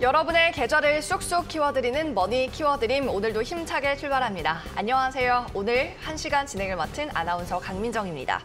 여러분의 계좌를 쑥쑥 키워드리는 머니 키워드림 오늘도 힘차게 출발합니다. 안녕하세요. 오늘 한시간 진행을 맡은 아나운서 강민정입니다.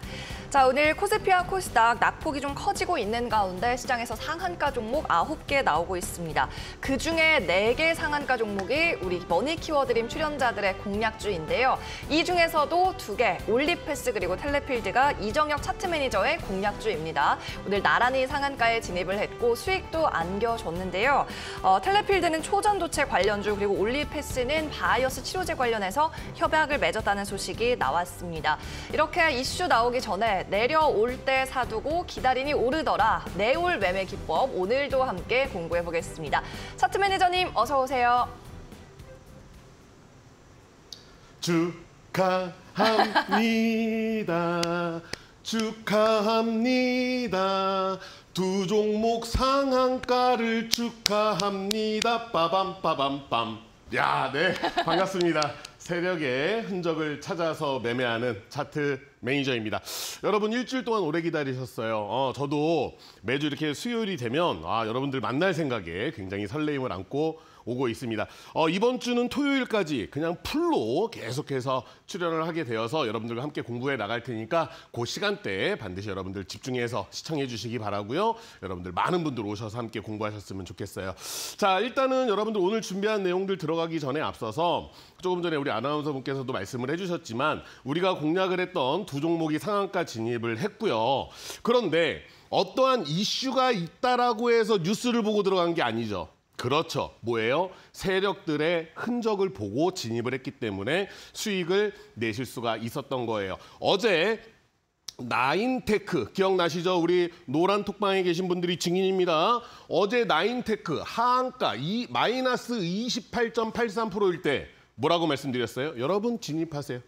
자, 오늘 코스피와 코스닥 낙폭이 좀 커지고 있는 가운데 시장에서 상한가 종목 아홉 개 나오고 있습니다. 그중에 네 개 상한가 종목이 우리 머니 키워드림 출연자들의 공략주인데요. 이 중에서도 두 개 올리패스 그리고 텔레필드가 이정혁 차트 매니저의 공략주입니다. 오늘 나란히 상한가에 진입을 했고 수익도 안겨줬는데요. 어, 텔레필드는 초전도체 관련주 그리고 올리패스는 바이어스 치료제 관련해서 협약을 맺었다는 소식이 나왔습니다. 이렇게 이슈 나오기 전에 내려올 때 사두고 기다리니 오르더라 내올 매매 기법 오늘도 함께 공부해 보겠습니다. 차트 매니저님 어서 오세요. 축하합니다. 축하합니다. 두 종목 상한가를 축하합니다. 빠밤 빠밤 빰. 야, 네. 반갑습니다. 새벽에 흔적을 찾아서 매매하는 차트 매니저입니다. 여러분 일주일 동안 오래 기다리셨어요. 어, 저도 매주 이렇게 수요일이 되면 아, 여러분들 만날 생각에 굉장히 설레임을 안고 오고 있습니다. 어, 이번 주는 토요일까지 그냥 풀로 계속해서 출연을 하게 되어서 여러분들과 함께 공부해 나갈 테니까 그 시간대에 반드시 여러분들 집중해서 시청해 주시기 바라고요. 여러분들 많은 분들 오셔서 함께 공부하셨으면 좋겠어요. 자, 일단은 여러분들 오늘 준비한 내용들 들어가기 전에 앞서서 조금 전에 우리 아나운서 분께서도 말씀을 해주셨지만 우리가 공략을 했던 두 종목이 상한가 진입을 했고요. 그런데 어떠한 이슈가 있다라고 해서 뉴스를 보고 들어간 게 아니죠. 그렇죠. 뭐예요? 세력들의 흔적을 보고 진입을 했기 때문에 수익을 내실 수가 있었던 거예요. 어제 나인테크 기억나시죠? 우리 노란 톡방에 계신 분들이 증인입니다. 어제 나인테크 하한가 이 마이너스 28.83%일 때 뭐라고 말씀드렸어요? 여러분 진입하세요.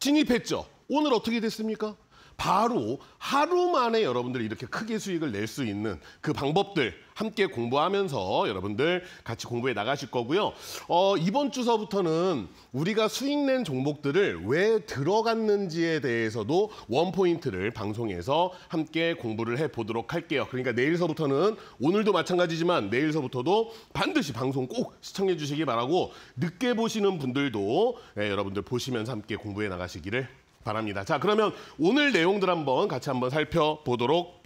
진입했죠. 오늘 어떻게 됐습니까? 바로 하루 만에 여러분들 이렇게 이 크게 수익을 낼 수 있는 그 방법들 함께 공부하면서 여러분들 같이 공부해 나가실 거고요. 어, 이번 주서부터는 우리가 수익 낸 종목들을 왜 들어갔는지에 대해서도 원포인트를 방송에서 함께 공부를 해보도록 할게요. 그러니까 내일서부터는 오늘도 마찬가지지만 내일서부터도 반드시 방송 꼭 시청해 주시기 바라고 늦게 보시는 분들도 네, 여러분들 보시면서 함께 공부해 나가시기를 바랍니다. 자, 그러면 오늘 내용들 한번 같이 한번 살펴보도록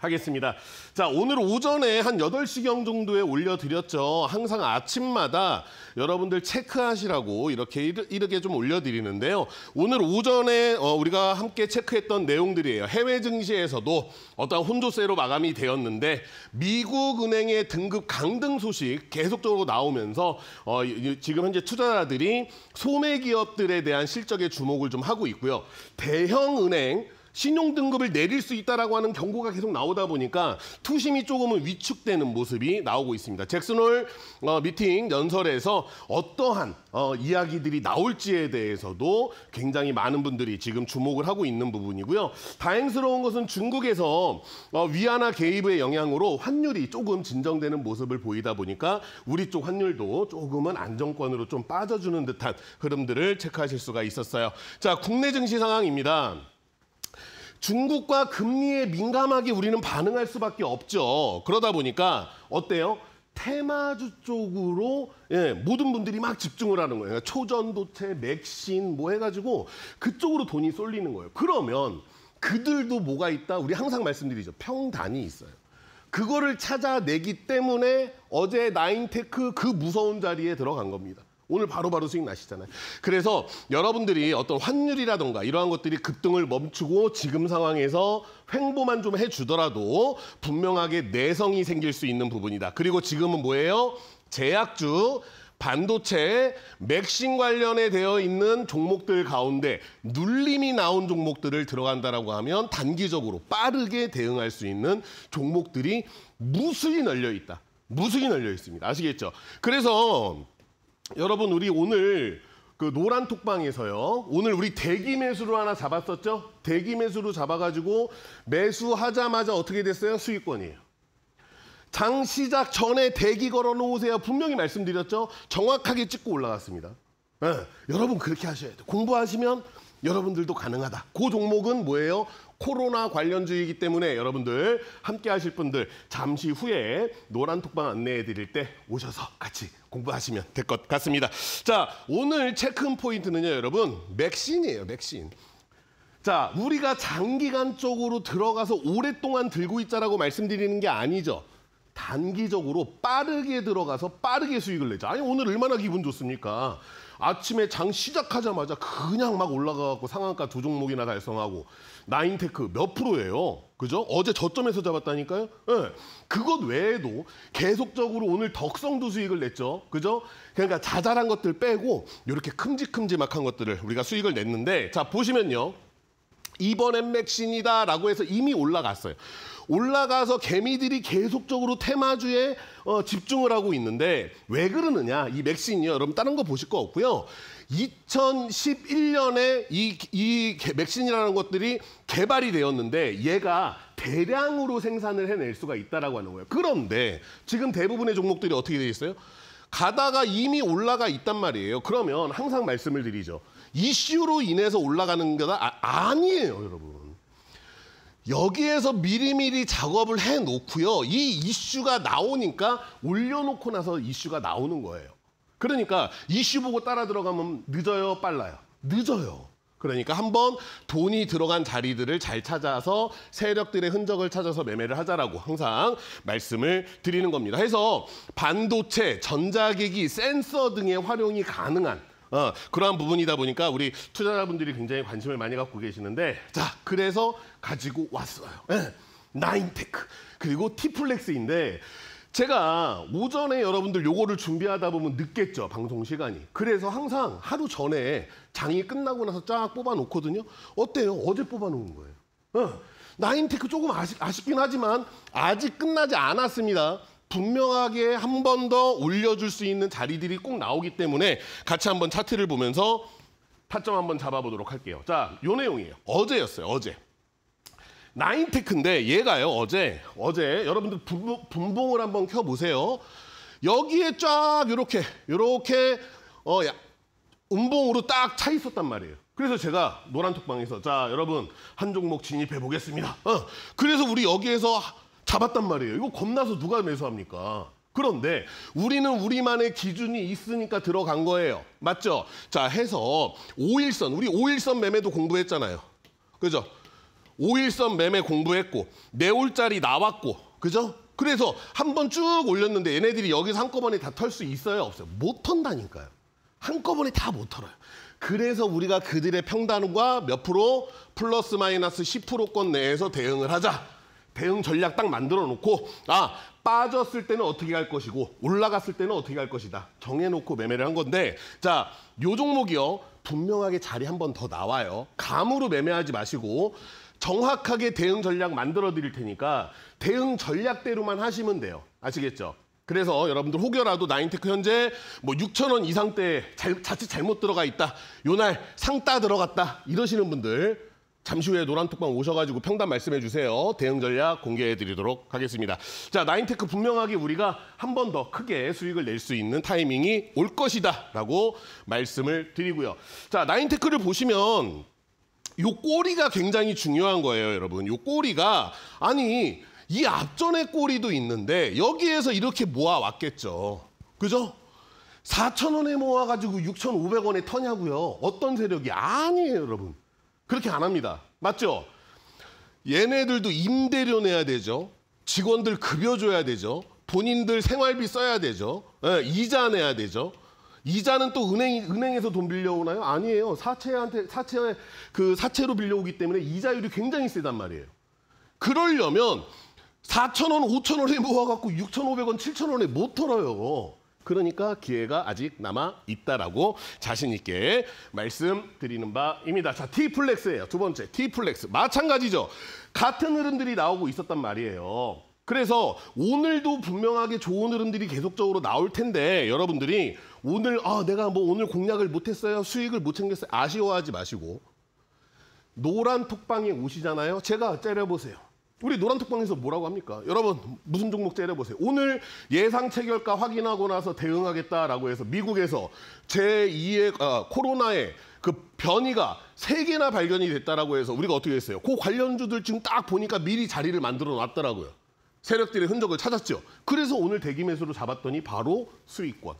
하겠습니다. 자, 오늘 오전에 한 8시경 정도에 올려드렸죠. 항상 아침마다 여러분들 체크하시라고 이렇게 이렇게좀 올려드리는데요. 오늘 오전에 어, 우리가 함께 체크했던 내용들이에요. 해외 증시에서도 어떤 혼조세로 마감이 되었는데 미국 은행의 등급 강등 소식 계속적으로 나오면서 어, 지금 현재 투자자들이 소매 기업들에 대한 실적에 주목을 좀 하고 있고요. 대형 은행 신용 등급을 내릴 수 있다라고 하는 경고가 계속 나오다 보니까 투심이 조금은 위축되는 모습이 나오고 있습니다. 잭슨홀 어, 미팅 연설에서 어떠한 어, 이야기들이 나올지에 대해서도 굉장히 많은 분들이 지금 주목을 하고 있는 부분이고요. 다행스러운 것은 중국에서 어, 위안화 개입의 영향으로 환율이 조금 진정되는 모습을 보이다 보니까 우리 쪽 환율도 조금은 안정권으로 좀 빠져주는 듯한 흐름들을 체크하실 수가 있었어요. 자, 국내 증시 상황입니다. 중국과 금리에 민감하게 우리는 반응할 수밖에 없죠. 그러다 보니까 어때요? 테마주 쪽으로 예, 모든 분들이 막 집중을 하는 거예요. 그러니까 초전도체, 맥신 뭐 해가지고 그쪽으로 돈이 쏠리는 거예요. 그러면 그들도 뭐가 있다? 우리 항상 말씀드리죠. 평단이 있어요. 그거를 찾아내기 때문에 어제 나인테크 그 무서운 자리에 들어간 겁니다. 오늘 바로바로 바로 수익 나시잖아요. 그래서 여러분들이 어떤 환율이라던가 이러한 것들이 급등을 멈추고 지금 상황에서 횡보만 좀 해주더라도 분명하게 내성이 생길 수 있는 부분이다. 그리고 지금은 뭐예요? 제약주, 반도체, 맥신 관련에 되어 있는 종목들 가운데 눌림이 나온 종목들을 들어간다라고 하면 단기적으로 빠르게 대응할 수 있는 종목들이 무수히 널려 있다. 무수히 널려 있습니다. 아시겠죠? 그래서 여러분 우리 오늘 그 노란 톡방에서요. 오늘 우리 대기 매수로 하나 잡았었죠? 대기 매수로 잡아가지고 매수하자마자 어떻게 됐어요? 수익권이에요. 장 시작 전에 대기 걸어놓으세요. 분명히 말씀드렸죠? 정확하게 찍고 올라갔습니다. 네, 여러분 그렇게 하셔야 돼요. 공부하시면 여러분들도 가능하다. 그 종목은 뭐예요? 코로나 관련주의이기 때문에 여러분들 함께 하실 분들 잠시 후에 노란톡방 안내해 드릴 때 오셔서 같이 공부하시면 될 것 같습니다. 자, 오늘 체크인 포인트는요, 여러분. 맥신이에요, 맥신. 자, 우리가 장기간 쪽으로 들어가서 오랫동안 들고 있자라고 말씀드리는 게 아니죠. 단기적으로 빠르게 들어가서 빠르게 수익을 내자. 아니, 오늘 얼마나 기분 좋습니까? 아침에 장 시작하자마자 그냥 막 올라가갖고 상한가 두 종목이나 달성하고 나인테크 몇 프로예요? 그죠? 어제 저점에서 잡았다니까요? 예. 네. 그것 외에도 계속적으로 오늘 덕성도 수익을 냈죠. 그죠? 그러니까 자잘한 것들 빼고 이렇게 큼직큼직한 것들을 우리가 수익을 냈는데 자, 보시면요. 이번 엔맥신이다라고 해서 이미 올라갔어요. 올라가서 개미들이 계속적으로 테마주에 어, 집중을 하고 있는데 왜 그러느냐 이 맥신이요 여러분 다른 거 보실 거 없고요 2011년에 이, 이 맥신이라는 것들이 개발이 되었는데 얘가 대량으로 생산을 해낼 수가 있다라고 하는 거예요 그런데 지금 대부분의 종목들이 어떻게 되어 있어요? 가다가 이미 올라가 있단 말이에요 그러면 항상 말씀을 드리죠 이슈로 인해서 올라가는 게다 아, 아니에요 여러분 여기에서 미리미리 작업을 해 놓고요. 이 이슈가 나오니까 올려놓고 나서 이슈가 나오는 거예요. 그러니까 이슈 보고 따라 들어가면 늦어요, 빨라요? 늦어요. 그러니까 한번 돈이 들어간 자리들을 잘 찾아서 세력들의 흔적을 찾아서 매매를 하자라고 항상 말씀을 드리는 겁니다. 해서 반도체, 전자기기, 센서 등의 활용이 가능한 어, 그러한 부분이다 보니까 우리 투자자분들이 굉장히 관심을 많이 갖고 계시는데 자 그래서 가지고 왔어요. 네. 나인테크 그리고 티플렉스인데 제가 오전에 여러분들 요거를 준비하다 보면 늦겠죠, 방송 시간이. 그래서 항상 하루 전에 장이 끝나고 나서 쫙 뽑아놓거든요. 어때요? 어제 뽑아놓은 거예요. 어. 나인테크 조금 아쉽, 아쉽긴 하지만 아직 끝나지 않았습니다. 분명하게 한 번 더 올려줄 수 있는 자리들이 꼭 나오기 때문에 같이 한번 차트를 보면서 타점 한번 잡아보도록 할게요. 자, 요 내용이에요. 어제였어요, 어제. 나인테크인데 얘가요, 어제. 어제 여러분들 분봉을 한번 켜보세요. 여기에 쫙 이렇게 이렇게 어, 야, 운봉으로딱 차 있었단 말이에요. 그래서 제가 노란 톡방에서 자 여러분 한 종목 진입해 보겠습니다. 어, 그래서 우리 여기에서 잡았단 말이에요. 이거 겁나서 누가 매수합니까? 그런데 우리는 우리만의 기준이 있으니까 들어간 거예요. 맞죠? 자, 해서 5일선, 우리 5일선 매매도 공부했잖아요. 그죠? 5일선 매매 공부했고, 매올짜리 나왔고, 그죠? 그래서 한 번 쭉 올렸는데 얘네들이 여기서 한꺼번에 다 털 수 있어요? 없어요? 못 턴다니까요. 한꺼번에 다 못 털어요. 그래서 우리가 그들의 평단과 몇 프로 플러스 마이너스 10%권 내에서 대응을 하자. 대응 전략 딱 만들어 놓고 아 빠졌을 때는 어떻게 갈 것이고 올라갔을 때는 어떻게 갈 것이다 정해놓고 매매를 한 건데 자요 종목이요 분명하게 자리 한 번 더 나와요 감으로 매매하지 마시고 정확하게 대응 전략 만들어 드릴 테니까 대응 전략대로만 하시면 돼요 아시겠죠? 그래서 여러분들 혹여라도 나인테크 현재 뭐 6천 원이상대 자칫 잘못 들어가 있다. 요 날상 따 들어갔다. 이러시는 분들 잠시 후에 노란톡방 오셔가지고 평단 말씀해 주세요. 대응 전략 공개해 드리도록 하겠습니다. 자, 나인테크 분명하게 우리가 한 번 더 크게 수익을 낼 수 있는 타이밍이 올 것이다 라고 말씀을 드리고요. 자, 나인테크를 보시면 요 꼬리가 굉장히 중요한 거예요, 여러분. 요 꼬리가 아니 이 앞전의 꼬리도 있는데 여기에서 이렇게 모아왔겠죠. 그죠? 4,000원에 모아가지고 6,500원에 터냐고요. 어떤 세력이? 아니에요, 여러분. 그렇게 안 합니다. 맞죠? 얘네들도 임대료 내야 되죠. 직원들 급여 줘야 되죠. 본인들 생활비 써야 되죠. 네, 이자 내야 되죠. 이자는 또 은행, 은행에서 돈 빌려오나요? 아니에요. 사채한테, 사채, 그 사채로 빌려오기 때문에 이자율이 굉장히 세단 말이에요. 그러려면 4,000원, 5,000원에 모아갖고 6,500원, 7,000원에 못 털어요. 그러니까 기회가 아직 남아 있다라고 자신 있게 말씀드리는 바입니다. 자, 티플렉스예요두 번째, 티플렉스 마찬가지죠. 같은 흐름들이 나오고 있었단 말이에요. 그래서 오늘도 분명하게 좋은 흐름들이 계속적으로 나올 텐데 여러분들이 오늘 아 내가 뭐 오늘 공략을 못했어요 수익을 못 챙겼어요 아쉬워하지 마시고 노란 톡방에 오시잖아요 제가 째려보세요 우리 노란특방에서 뭐라고 합니까? 여러분 무슨 종목 째려보세요. 오늘 예상 체결과 확인하고 나서 대응하겠다라고 해서 미국에서 제2의 아, 코로나의 그 변이가 3개나 발견이 됐다라고 해서 우리가 어떻게 했어요? 그 관련주들 지금 딱 보니까 미리 자리를 만들어 놨더라고요. 세력들의 흔적을 찾았죠. 그래서 오늘 대기 매수로 잡았더니 바로 수익권.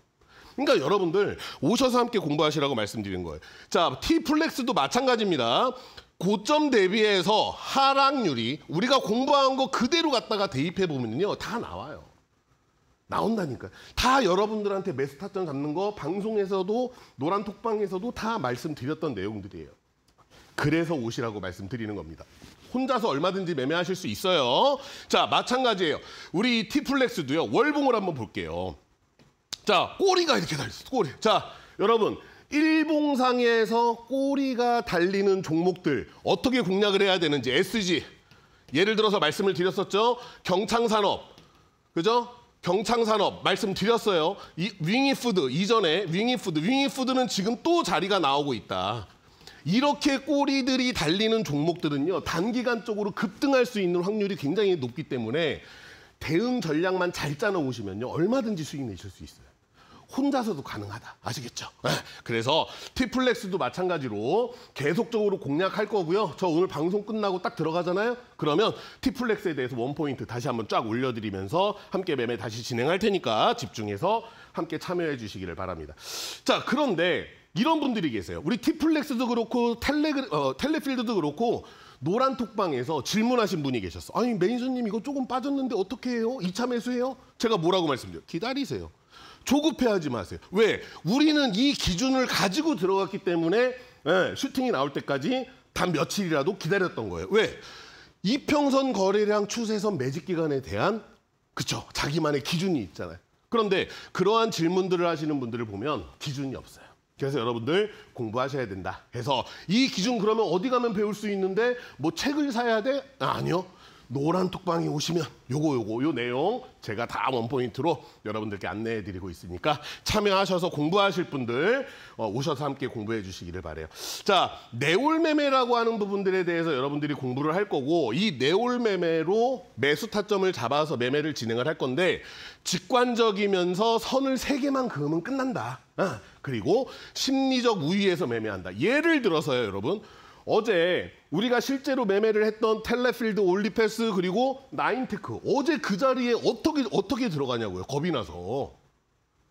그러니까 여러분들 오셔서 함께 공부하시라고 말씀드린 거예요. 자, T플렉스도 마찬가지입니다. 고점 대비해서 하락률이 우리가 공부한 거 그대로 갖다가 대입해 보면요 다 나와요. 나온다니까. 다 여러분들한테 매수 타점 잡는 거 방송에서도 노란 톡방에서도 다 말씀드렸던 내용들이에요. 그래서 오시라고 말씀드리는 겁니다. 혼자서 얼마든지 매매하실 수 있어요. 자, 마찬가지예요. 우리 티플렉스도요. 월봉을 한번 볼게요. 자, 꼬리가 이렇게 달렸어. 꼬리. 자, 여러분 일봉상에서 꼬리가 달리는 종목들 어떻게 공략을 해야 되는지 SG 예를 들어서 말씀을 드렸었죠. 경창산업 그죠? 경창산업 말씀드렸어요. 이, 윙이푸드 이전에 윙이푸드 윙이푸드는 지금 또 자리가 나오고 있다. 이렇게 꼬리들이 달리는 종목들은요. 단기간적으로 급등할 수 있는 확률이 굉장히 높기 때문에 대응 전략만 잘 짜놓으시면요. 얼마든지 수익 내실 수 있어요. 혼자서도 가능하다. 아시겠죠? 네. 그래서 티플렉스도 마찬가지로 계속적으로 공략할 거고요. 저 오늘 방송 끝나고 딱 들어가잖아요. 그러면 티플렉스에 대해서 원포인트 다시 한번 쫙 올려드리면서 함께 매매 다시 진행할 테니까 집중해서 함께 참여해 주시기를 바랍니다. 자, 그런데 이런 분들이 계세요. 우리 티플렉스도 그렇고 텔레, 그 어, 텔레필드도 그렇고 노란 톡방에서 질문하신 분이 계셨어. 아니 매니저님 이거 조금 빠졌는데 어떻게 해요? 이차 매수해요? 제가 뭐라고 말씀드려요? 기다리세요. 조급해하지 마세요. 왜? 우리는 이 기준을 가지고 들어갔기 때문에 예, 슈팅이 나올 때까지 단 며칠이라도 기다렸던 거예요. 왜? 이평선 거래량 추세선 매직 기간에 대한 그쵸 자기만의 기준이 있잖아요. 그런데 그러한 질문들을 하시는 분들을 보면 기준이 없어요. 그래서 여러분들 공부하셔야 된다. 해서 이 기준 그러면 어디 가면 배울 수 있는데 뭐 책을 사야 돼? 아, 아니요. 노란 톡방에 오시면 요거 요거 요 내용 제가 다 원포인트로 여러분들께 안내해 드리고 있으니까 참여하셔서 공부하실 분들 어, 오셔서 함께 공부해 주시기를 바래요. 자, 내올 매매라고 하는 부분들에 대해서 여러분들이 공부를 할 거고 이 내올 매매로 매수 타점을 잡아서 매매를 진행을 할 건데 직관적이면서 선을 세개만 그으면 끝난다. 아, 그리고 심리적 우위에서 매매한다. 예를 들어서요, 여러분. 어제 우리가 실제로 매매를 했던 텔레필드, 올리패스 그리고 나인테크 어제 그 자리에 어떻게 어떻게 들어가냐고요. 겁이 나서.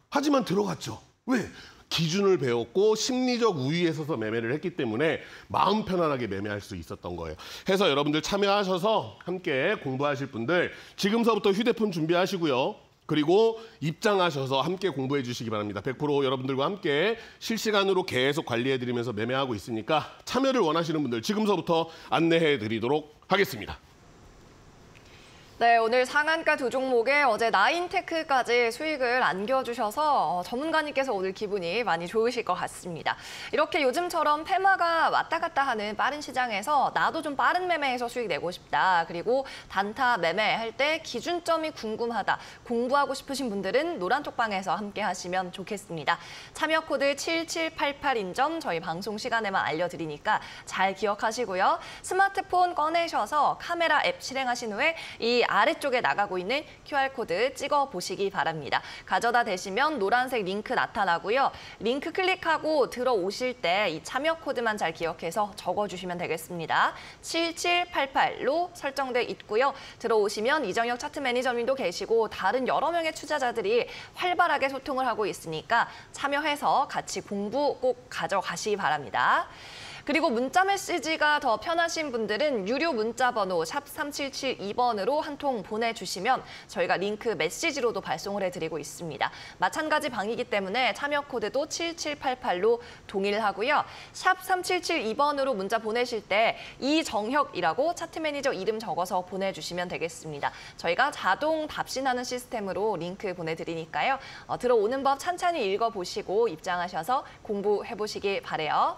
하지만 들어갔죠. 왜? 기준을 배웠고 심리적 우위에 서서 매매를 했기 때문에 마음 편안하게 매매할 수 있었던 거예요. 해서 여러분들 참여하셔서 함께 공부하실 분들 지금서부터 휴대폰 준비하시고요. 그리고 입장하셔서 함께 공부해 주시기 바랍니다. 100% 여러분들과 함께 실시간으로 계속 관리해 드리면서 매매하고 있으니까 참여를 원하시는 분들 지금서부터 안내해 드리도록 하겠습니다. 네, 오늘 상한가 두 종목에 어제 나인테크까지 수익을 안겨주셔서 어, 전문가님께서 오늘 기분이 많이 좋으실 것 같습니다. 이렇게 요즘처럼 페마가 왔다 갔다 하는 빠른 시장에서 나도 좀 빠른 매매에서 수익 내고 싶다. 그리고 단타 매매할 때 기준점이 궁금하다. 공부하고 싶으신 분들은 노란쪽방에서 함께 하시면 좋겠습니다. 참여 코드 7788인 점 저희 방송 시간에만 알려드리니까 잘 기억하시고요. 스마트폰 꺼내셔서 카메라 앱 실행하신 후에 이 아래쪽에 나가고 있는 QR코드 찍어 보시기 바랍니다. 가져다 대시면 노란색 링크 나타나고요. 링크 클릭하고 들어오실 때 이 참여 코드만 잘 기억해서 적어주시면 되겠습니다. 7788로 설정돼 있고요. 들어오시면 이정혁 차트 매니저님도 계시고 다른 여러 명의 투자자들이 활발하게 소통을 하고 있으니까 참여해서 같이 공부 꼭 가져가시기 바랍니다. 그리고 문자 메시지가 더 편하신 분들은 유료 문자 번호 샵 3772번으로 한 통 보내주시면 저희가 링크 메시지로도 발송을 해드리고 있습니다. 마찬가지 방이기 때문에 참여 코드도 7788로 동일하고요. 샵 3772번으로 문자 보내실 때 이정혁이라고 차트 매니저 이름 적어서 보내주시면 되겠습니다. 저희가 자동 답신하는 시스템으로 링크 보내드리니까요. 어, 들어오는 법 찬찬히 읽어보시고 입장하셔서 공부해보시길 바래요.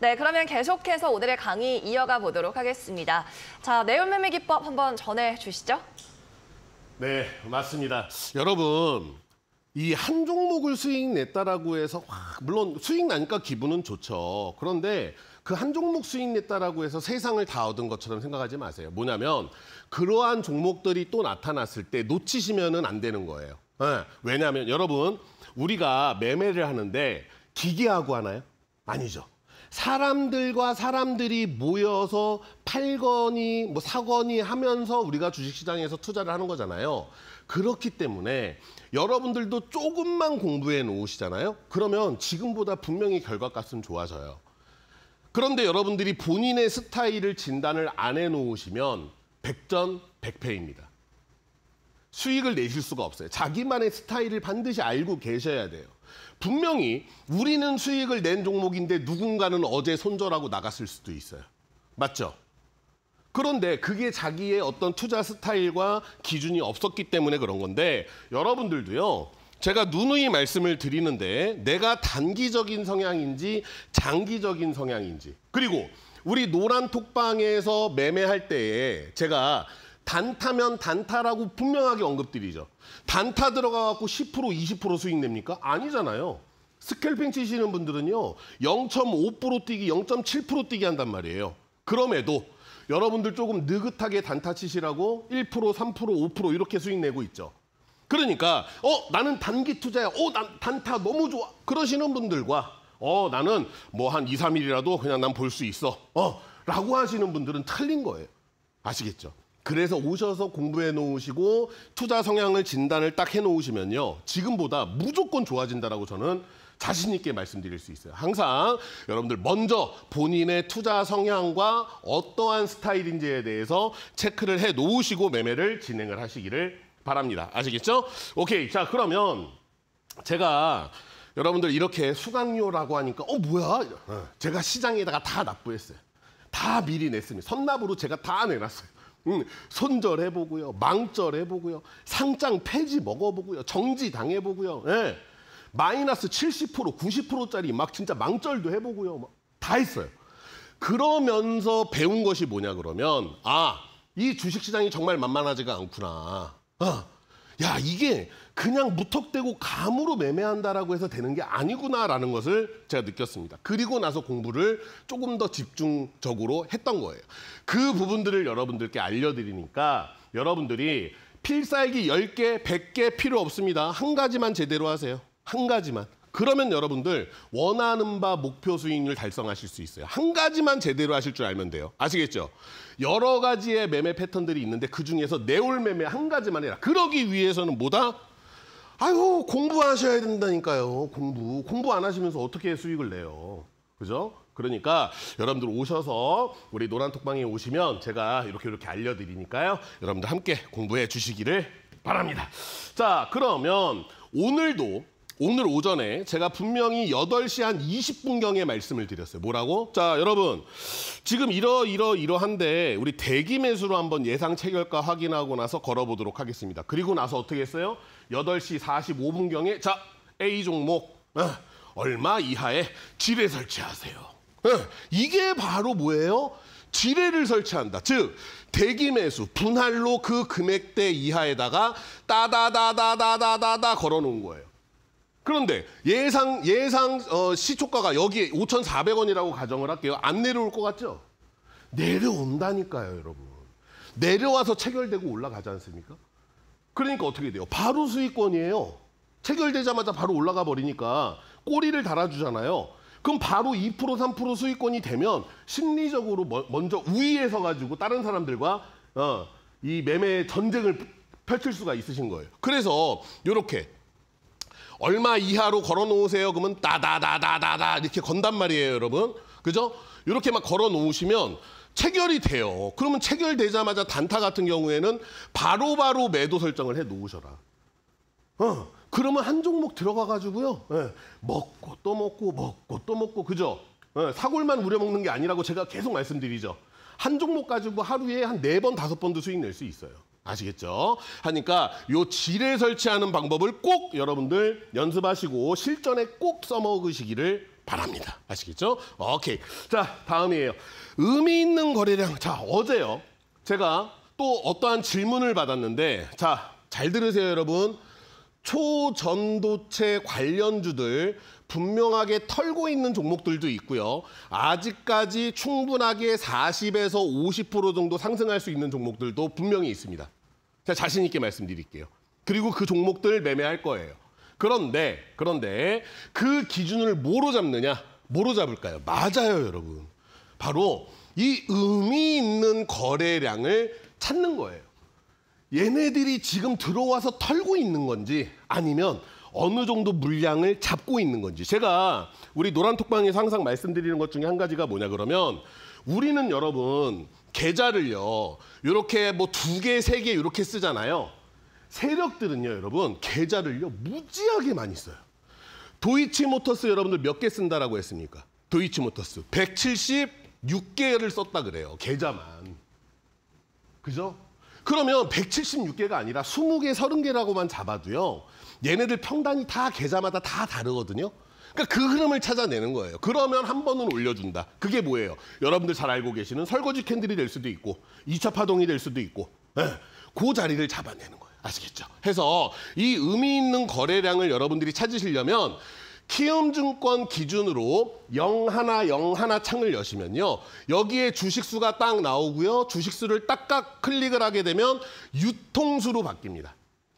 네, 그러면 계속해서 오늘의 강의 이어가 보도록 하겠습니다. 자, 내용매매 기법 한번 전해 주시죠. 네, 맞습니다. 여러분, 이 한 종목을 수익 냈다라고 해서 물론 수익 나니까 기분은 좋죠. 그런데 그 한 종목 수익 냈다라고 해서 세상을 다 얻은 것처럼 생각하지 마세요. 뭐냐면 그러한 종목들이 또 나타났을 때놓치시면안 되는 거예요. 네. 왜냐하면 여러분 우리가 매매를 하는데 기계하고 하나요? 아니죠. 사람들과 사람들이 모여서 팔거니 뭐 사거니 하면서 우리가 주식시장에서 투자를 하는 거잖아요. 그렇기 때문에 여러분들도 조금만 공부해 놓으시잖아요. 그러면 지금보다 분명히 결과값은 좋아져요. 그런데 여러분들이 본인의 스타일을 진단을 안 해 놓으시면 백전백패입니다 수익을 내실 수가 없어요. 자기만의 스타일을 반드시 알고 계셔야 돼요. 분명히 우리는 수익을 낸 종목인데 누군가는 어제 손절하고 나갔을 수도 있어요. 맞죠? 그런데 그게 자기의 어떤 투자 스타일과 기준이 없었기 때문에 그런 건데 여러분들도요. 제가 누누이 말씀을 드리는데 내가 단기적인 성향인지 장기적인 성향인지 그리고 우리 노란 톡방에서 매매할 때에 제가 단타면 단타라고 분명하게 언급드리죠. 단타 들어가갖고 10% 20% 수익 냅니까? 아니잖아요. 스켈핑 치시는 분들은요. 0.5% 뛰기 0.7% 뛰기 한단 말이에요. 그럼에도 여러분들 조금 느긋하게 단타 치시라고 1% 3% 5% 이렇게 수익 내고 있죠. 그러니까 어 나는 단기 투자야. 어난 단타 너무 좋아. 그러시는 분들과 어 나는 뭐 한 2, 3일이라도 그냥 난 볼 수 있어. 어 라고 하시는 분들은 틀린 거예요. 아시겠죠? 그래서 오셔서 공부해 놓으시고 투자 성향을 진단을 딱 해 놓으시면요. 지금보다 무조건 좋아진다라고 저는 자신 있게 말씀드릴 수 있어요. 항상 여러분들 먼저 본인의 투자 성향과 어떠한 스타일인지에 대해서 체크를 해 놓으시고 매매를 진행을 하시기를 바랍니다. 아시겠죠? 오케이. 자, 그러면 제가 여러분들 이렇게 수강료라고 하니까 어 뭐야? 어, 제가 시장에다가 다 납부했어요. 다 미리 냈습니다. 선납으로 제가 다 내놨어요. 음, 손절해보고요. 망절해보고요. 상장 폐지 먹어보고요. 정지 당해보고요. 예. 마이너스 70%, 90%짜리 막 진짜 망절도 해보고요. 막다 뭐, 했어요. 그러면서 배운 것이 뭐냐 그러면 아, 이 주식시장이 정말 만만하지가 않구나. 아, 야, 이게 그냥 무턱대고 감으로 매매한다라고 해서 되는 게 아니구나라는 것을 제가 느꼈습니다. 그리고 나서 공부를 조금 더 집중적으로 했던 거예요. 그 부분들을 여러분들께 알려드리니까 여러분들이 필살기 10개, 100개 필요 없습니다. 한 가지만 제대로 하세요. 한 가지만. 그러면 여러분들 원하는 바 목표 수익률 달성하실 수 있어요. 한 가지만 제대로 하실 줄 알면 돼요. 아시겠죠? 여러 가지의 매매 패턴들이 있는데 그중에서 내올 매매 한 가지만 해라. 그러기 위해서는 뭐다? 아유 공부하셔야 된다니까요. 공부. 공부 안 하시면서 어떻게 수익을 내요. 그죠? 그러니까 여러분들 오셔서 우리 노란톡방에 오시면 제가 이렇게 이렇게 알려드리니까요. 여러분들 함께 공부해 주시기를 바랍니다. 자 그러면 오늘도 오늘 오전에 제가 분명히 8시 한 20분경에 말씀을 드렸어요. 뭐라고? 자, 여러분. 지금 이러이러이러한데 우리 대기 매수로 한번 예상 체결가 확인하고 나서 걸어보도록 하겠습니다. 그리고 나서 어떻게 했어요? 8시4 5 분경에자 A 종목 어, 얼마 이하에 지뢰 설치하세요. 어, 이게 바로 뭐예요? 지뢰를 설치한다. 즉 대기 매수 분할로 그 금액대 이하에다가 따다다다다다다다 걸어놓은 거예요. 그런데 예상 예상 어, 시초가가 여기 에 5,400원이라고 가정을 할게요. 안 내려올 것 같죠? 내려온다니까요, 여러분. 내려와서 체결되고 올라가지 않습니까? 그러니까 어떻게 돼요? 바로 수익권이에요. 체결되자마자 바로 올라가 버리니까 꼬리를 달아주잖아요. 그럼 바로 2% 3% 수익권이 되면 심리적으로 먼저 우위에서 가지고 다른 사람들과 어, 이 매매 전쟁을 펼칠 수가 있으신 거예요. 그래서 이렇게 얼마 이하로 걸어 놓으세요. 그러면 따다다다다다 이렇게 건단 말이에요, 여러분. 그죠? 이렇게 막 걸어 놓으시면 체결이 돼요. 그러면 체결되자마자 단타 같은 경우에는 바로바로 바로 매도 설정을 해 놓으셔라. 어, 그러면 한 종목 들어가가지고요. 예, 먹고 또 먹고 먹고 또 먹고 그죠? 예, 사골만 우려먹는 게 아니라고 제가 계속 말씀드리죠. 한 종목 가지고 하루에 한 네 번 다섯 번도 수익 낼 수 있어요. 아시겠죠? 하니까 요 지뢰 설치하는 방법을 꼭 여러분들 연습하시고 실전에 꼭 써먹으시기를 바랍니다. 아시겠죠? 오케이. 자, 다음이에요. 의미 있는 거래량. 자, 어제요. 제가 또 어떠한 질문을 받았는데, 자, 잘 들으세요, 여러분. 초전도체 관련주들 분명하게 털고 있는 종목들도 있고요. 아직까지 충분하게 40에서 50% 정도 상승할 수 있는 종목들도 분명히 있습니다. 자, 자신 있게 말씀드릴게요. 그리고 그 종목들 매매할 거예요. 그런데 그런데 그 기준을 뭐로 잡느냐? 뭐로 잡을까요? 맞아요, 여러분. 바로 이 의미 있는 거래량을 찾는 거예요. 얘네들이 지금 들어와서 털고 있는 건지 아니면 어느 정도 물량을 잡고 있는 건지 제가 우리 노란톡방에서 항상 말씀드리는 것 중에 한 가지가 뭐냐 그러면 우리는 여러분 계좌를요 이렇게 뭐 두개세 개 이렇게 쓰잖아요 세력들은요, 여러분, 계좌를요, 무지하게 많이 써요. 도이치모터스 여러분들 몇 개 쓴다라고 했습니까? 도이치모터스 176개를 썼다 그래요. 계좌만. 그죠? 그러면 176개가 아니라 20개, 30개라고만 잡아도요. 얘네들 평단이 다 계좌마다 다 다르거든요. 그러니까 그 흐름을 찾아내는 거예요. 그러면 한 번은 올려준다. 그게 뭐예요? 여러분들 잘 알고 계시는 설거지 캔들이 될 수도 있고 2차 파동이 될 수도 있고 네. 그 자리를 잡아내는 거예요. 아시겠죠? 해서 이 의미 있는 거래량을 여러분들이 찾으시려면 키움증권 기준으로 0101 창을 여시면요. 여기에 주식수가 딱 나오고요. 주식수를 딱딱 클릭을 하게 되면 유통수로 바뀝니다.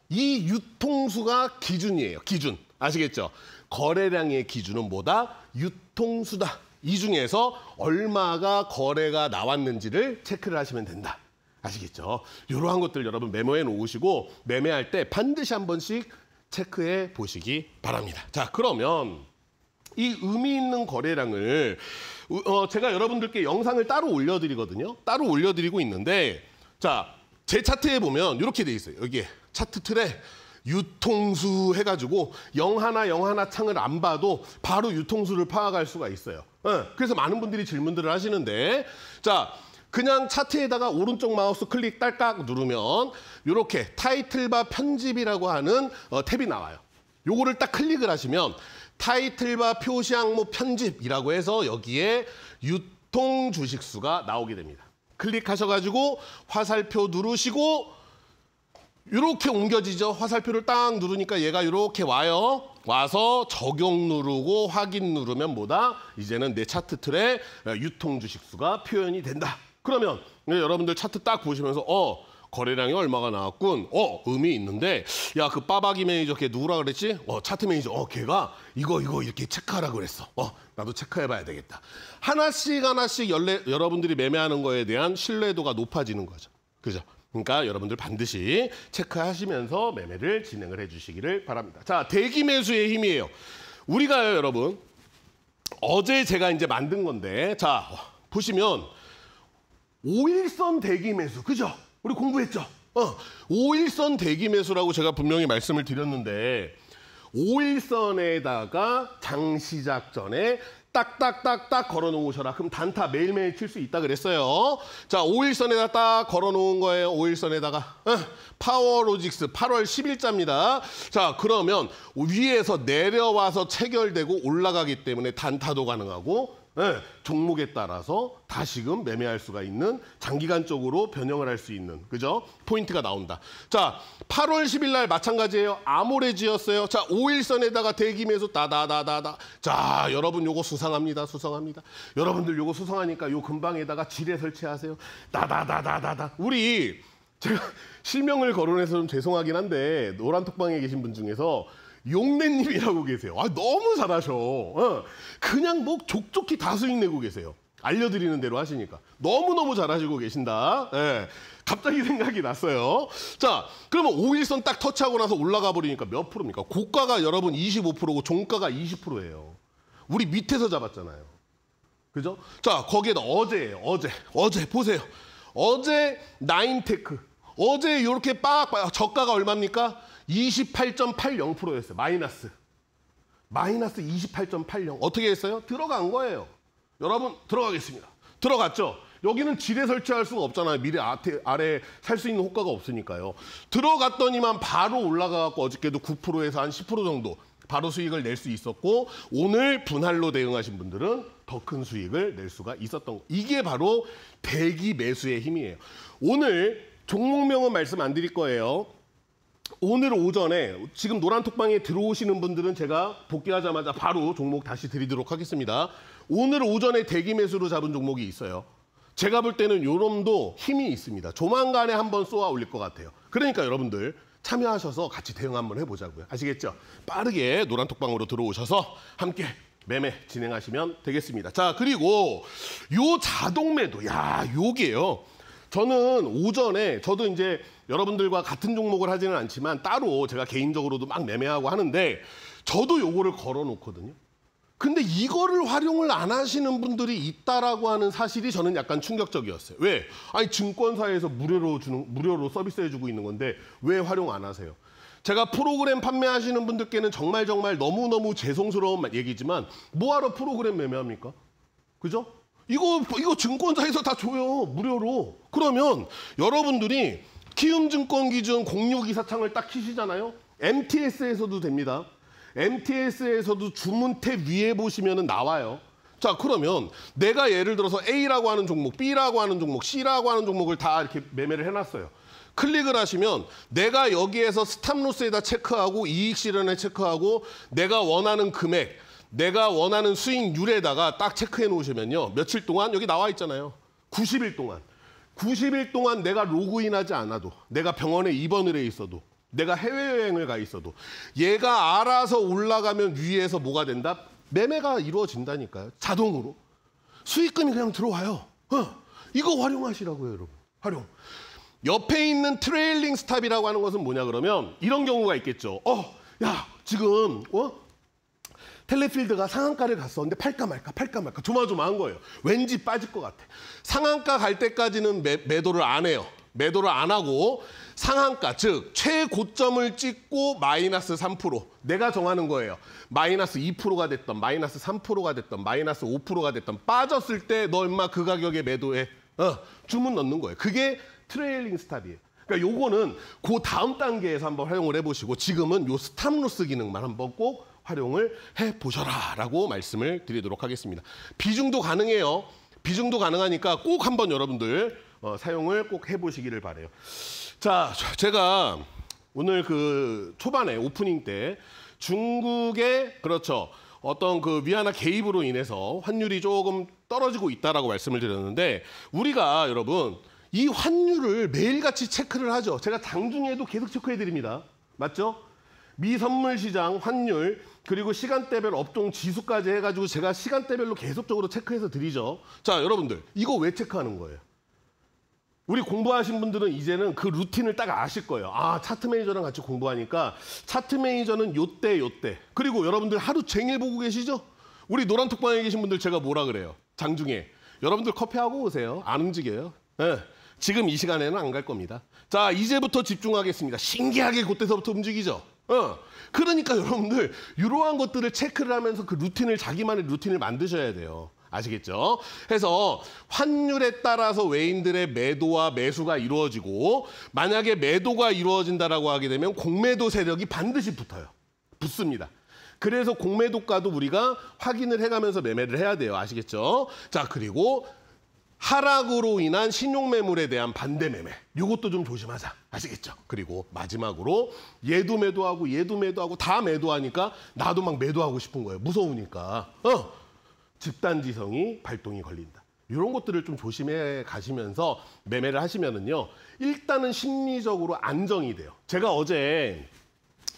이 유통수가 기준이에요. 기준. 아시겠죠? 거래량의 기준은 뭐다? 유통수다. 이 중에서 얼마가 거래가 나왔는지를 체크를 하시면 된다. 아시겠죠? 이러한 것들 여러분 메모해 놓으시고 매매할 때 반드시 한 번씩 체크해 보시기 바랍니다. 자, 그러면 이 의미 있는 거래량을 어, 제가 여러분들께 영상을 따로 올려드리거든요. 따로 올려드리고 있는데 자, 제 차트에 보면 이렇게 돼 있어요. 여기에 차트 틀에 유통수 해가지고 영 하나 영 하나 창을 안 봐도 바로 유통수를 파악할 수가 있어요. 네, 그래서 많은 분들이 질문들을 하시는데 자 그냥 차트에다가 오른쪽 마우스 클릭 딸깍 누르면 이렇게 타이틀바 편집이라고 하는 어, 탭이 나와요. 요거를 딱 클릭을 하시면 타이틀바 표시 항목 편집이라고 해서 여기에 유통 주식수가 나오게 됩니다. 클릭하셔가지고 화살표 누르시고 이렇게 옮겨지죠. 화살표를 딱 누르니까 얘가 이렇게 와요. 와서 적용 누르고 확인 누르면 뭐다? 이제는 내 차트 틀에 유통 주식수가 표현이 된다. 그러면 네, 여러분들 차트 딱 보시면서 어 거래량이 얼마가 나왔군. 어, 의미 있는데 야, 그 빠박이 매니저 걔 누구라 그랬지? 어, 차트 매니저. 어, 걔가 이거 이거 이렇게 체크하라 그랬어. 어, 나도 체크해 봐야 되겠다. 하나씩 하나씩 열례 여러분들이 매매하는 거에 대한 신뢰도가 높아지는 거죠. 그죠? 그러니까 여러분들 반드시 체크하시면서 매매를 진행을 해 주시기를 바랍니다. 자, 대기 매수의 힘이에요. 우리가요, 여러분. 어제 제가 이제 만든 건데 자, 보시면 오일선 대기 매수 그죠? 우리 공부했죠? 어, 오일선 대기 매수라고 제가 분명히 말씀을 드렸는데 오일선에다가 장 시작 전에 딱딱딱딱 걸어 놓으셔라. 그럼 단타 매일매일 칠 수 있다 그랬어요. 자, 오일선에다딱 걸어 놓은 거예요. 5일선에다가 파워로직스 8월 10일자입니다. 자, 그러면 위에서 내려와서 체결되고 올라가기 때문에 단타도 가능하고 네, 종목에 따라서 다시금 매매할 수가 있는 장기간적으로 변형을 할 수 있는 그죠? 포인트가 나온다. 자, 8월 10일 날 마찬가지예요. 아모레지였어요. 자, 5일선에다가 대기매수 따다다다다. 자, 여러분 요거 수상합니다. 수상합니다. 여러분들 요거 수상하니까 요 근방에다가 지뢰 설치하세요. 따다다다다다. 우리 제가 실명을 거론해서 좀 죄송하긴 한데 노란 톡방에 계신 분 중에서 용래님이라고 계세요. 아, 너무 잘하셔. 어. 그냥 뭐 족족히 다 수익 내고 계세요. 알려드리는 대로 하시니까. 너무너무 잘하시고 계신다. 예. 갑자기 생각이 났어요. 자, 그러면 5일선 딱 터치하고 나서 올라가 버리니까 몇 프로입니까? 고가가 여러분 25%고 종가가 20%예요. 우리 밑에서 잡았잖아요. 그죠? 자, 거기에다 어제 어제. 어제 보세요. 어제 나인테크. 어제 이렇게 빡빡 아, 저가가 얼마입니까? 28.80%였어요. 마이너스. 마이너스 28.80. 어떻게 했어요? 들어간 거예요. 여러분 들어가겠습니다. 들어갔죠? 여기는 지뢰 설치할 수가 없잖아요. 미래 아래 살 수 있는 효과가 없으니까요. 들어갔더니만 바로 올라가갖고 어저께도 9%에서 한 10% 정도 바로 수익을 낼 수 있었고 오늘 분할로 대응하신 분들은 더 큰 수익을 낼 수가 있었던 거. 이게 바로 대기 매수의 힘이에요. 오늘 종목명은 말씀 안 드릴 거예요. 오늘 오전에 지금 노란톡방에 들어오시는 분들은 제가 복귀하자마자 바로 종목 다시 드리도록 하겠습니다. 오늘 오전에 대기 매수로 잡은 종목이 있어요. 제가 볼 때는 요놈도 힘이 있습니다. 조만간에 한번 쏘아 올릴 것 같아요. 그러니까 여러분들 참여하셔서 같이 대응 한번 해보자고요. 아시겠죠? 빠르게 노란톡방으로 들어오셔서 함께 매매 진행하시면 되겠습니다. 자, 그리고 요 자동매도, 야, 요게요. 저는 오전에 저도 이제 여러분들과 같은 종목을 하지는 않지만 따로 제가 개인적으로도 막 매매하고 하는데 저도 요거를 걸어 놓거든요. 근데 이거를 활용을 안 하시는 분들이 있다라고 하는 사실이 저는 약간 충격적이었어요. 왜? 아니 증권사에서 무료로 주는 무료로 서비스해 주고 있는 건데 왜 활용 안 하세요? 제가 프로그램 판매하시는 분들께는 정말 정말 너무너무 죄송스러운 얘기지만 뭐하러 프로그램 매매합니까? 그죠? 이거 이거 증권사에서 다 줘요 무료로. 그러면 여러분들이 키움증권 기준 공유기사창을 딱 키시잖아요. MTS에서도 됩니다. MTS에서도 주문 탭 위에 보시면 나와요. 자 그러면 내가 예를 들어서 A라고 하는 종목, B라고 하는 종목, C라고 하는 종목을 다 이렇게 매매를 해놨어요. 클릭을 하시면 내가 여기에서 스탑로스에다 체크하고 이익 실현에 체크하고 내가 원하는 금액 내가 원하는 수익률에다가 딱 체크해 놓으시면요. 며칠 동안 여기 나와 있잖아요. 90일 동안. 90일 동안 내가 로그인하지 않아도 내가 병원에 입원을 해 있어도 내가 해외여행을 가 있어도 얘가 알아서 올라가면 위에서 뭐가 된다? 매매가 이루어진다니까요. 자동으로. 수익금이 그냥 들어와요. 어, 이거 활용하시라고요, 여러분. 활용. 옆에 있는 트레일링 스탑이라고 하는 것은 뭐냐 그러면 이런 경우가 있겠죠. 어, 야, 지금 어? 헬리필드가 상한가를 갔었는데 팔까 말까, 팔까 말까. 조마조마한 거예요. 왠지 빠질 것 같아. 상한가 갈 때까지는 매, 매도를 안 해요. 매도를 안 하고 상한가, 즉 최고점을 찍고 마이너스 3% 내가 정하는 거예요. 마이너스 2%가 됐던, 마이너스 3%가 됐던, 마이너스 5%가 됐던 빠졌을 때너 얼마 그 가격에 매도해. 어, 주문 넣는 거예요. 그게 트레일링 스탑이에요. 그러니까 요거는 그 다음 단계에서 한번 활용을 해보시고 지금은 요 스탑로스 기능만 한번 꼭 활용을 해 보셔라라고 말씀을 드리도록 하겠습니다. 비중도 가능해요. 비중도 가능하니까 꼭 한번 여러분들 어, 사용을 꼭 해보시기를 바래요. 자, 제가 오늘 그 초반에 오프닝 때 중국의 그렇죠 어떤 그 위안화 개입으로 인해서 환율이 조금 떨어지고 있다라고 말씀을 드렸는데 우리가 여러분 이 환율을 매일같이 체크를 하죠. 제가 당중에도 계속 체크해 드립니다. 맞죠? 미선물 시장 환율 그리고 시간대별 업종 지수까지 해가지고 제가 시간대별로 계속적으로 체크해서 드리죠. 자 여러분들 이거 왜 체크하는 거예요? 우리 공부하신 분들은 이제는 그 루틴을 딱 아실 거예요. 아 차트 매니저랑 같이 공부하니까 차트 매니저는 요때 요때 그리고 여러분들 하루 쟁일 보고 계시죠? 우리 노란 톡방에 계신 분들 제가 뭐라 그래요? 장중에 여러분들 커피하고 오세요. 안 움직여요. 네. 지금 이 시간에는 안 갈 겁니다. 자 이제부터 집중하겠습니다. 신기하게 그때서부터 움직이죠. 어. 그러니까 여러분들 이러한 것들을 체크를 하면서 그 루틴을 자기만의 루틴을 만드셔야 돼요. 아시겠죠? 해서 환율에 따라서 외인들의 매도와 매수가 이루어지고 만약에 매도가 이루어진다라고 하게 되면 공매도 세력이 반드시 붙어요. 붙습니다. 그래서 공매도가도 우리가 확인을 해가면서 매매를 해야 돼요. 아시겠죠? 자, 그리고 하락으로 인한 신용매물에 대한 반대매매 이것도 좀 조심하자 아시겠죠? 그리고 마지막으로 얘도 매도하고 얘도 매도하고 다 매도하니까 나도 막 매도하고 싶은 거예요 무서우니까 어 집단지성이 발동이 걸린다 이런 것들을 좀 조심해 가시면서 매매를 하시면은요 일단은 심리적으로 안정이 돼요 제가 어제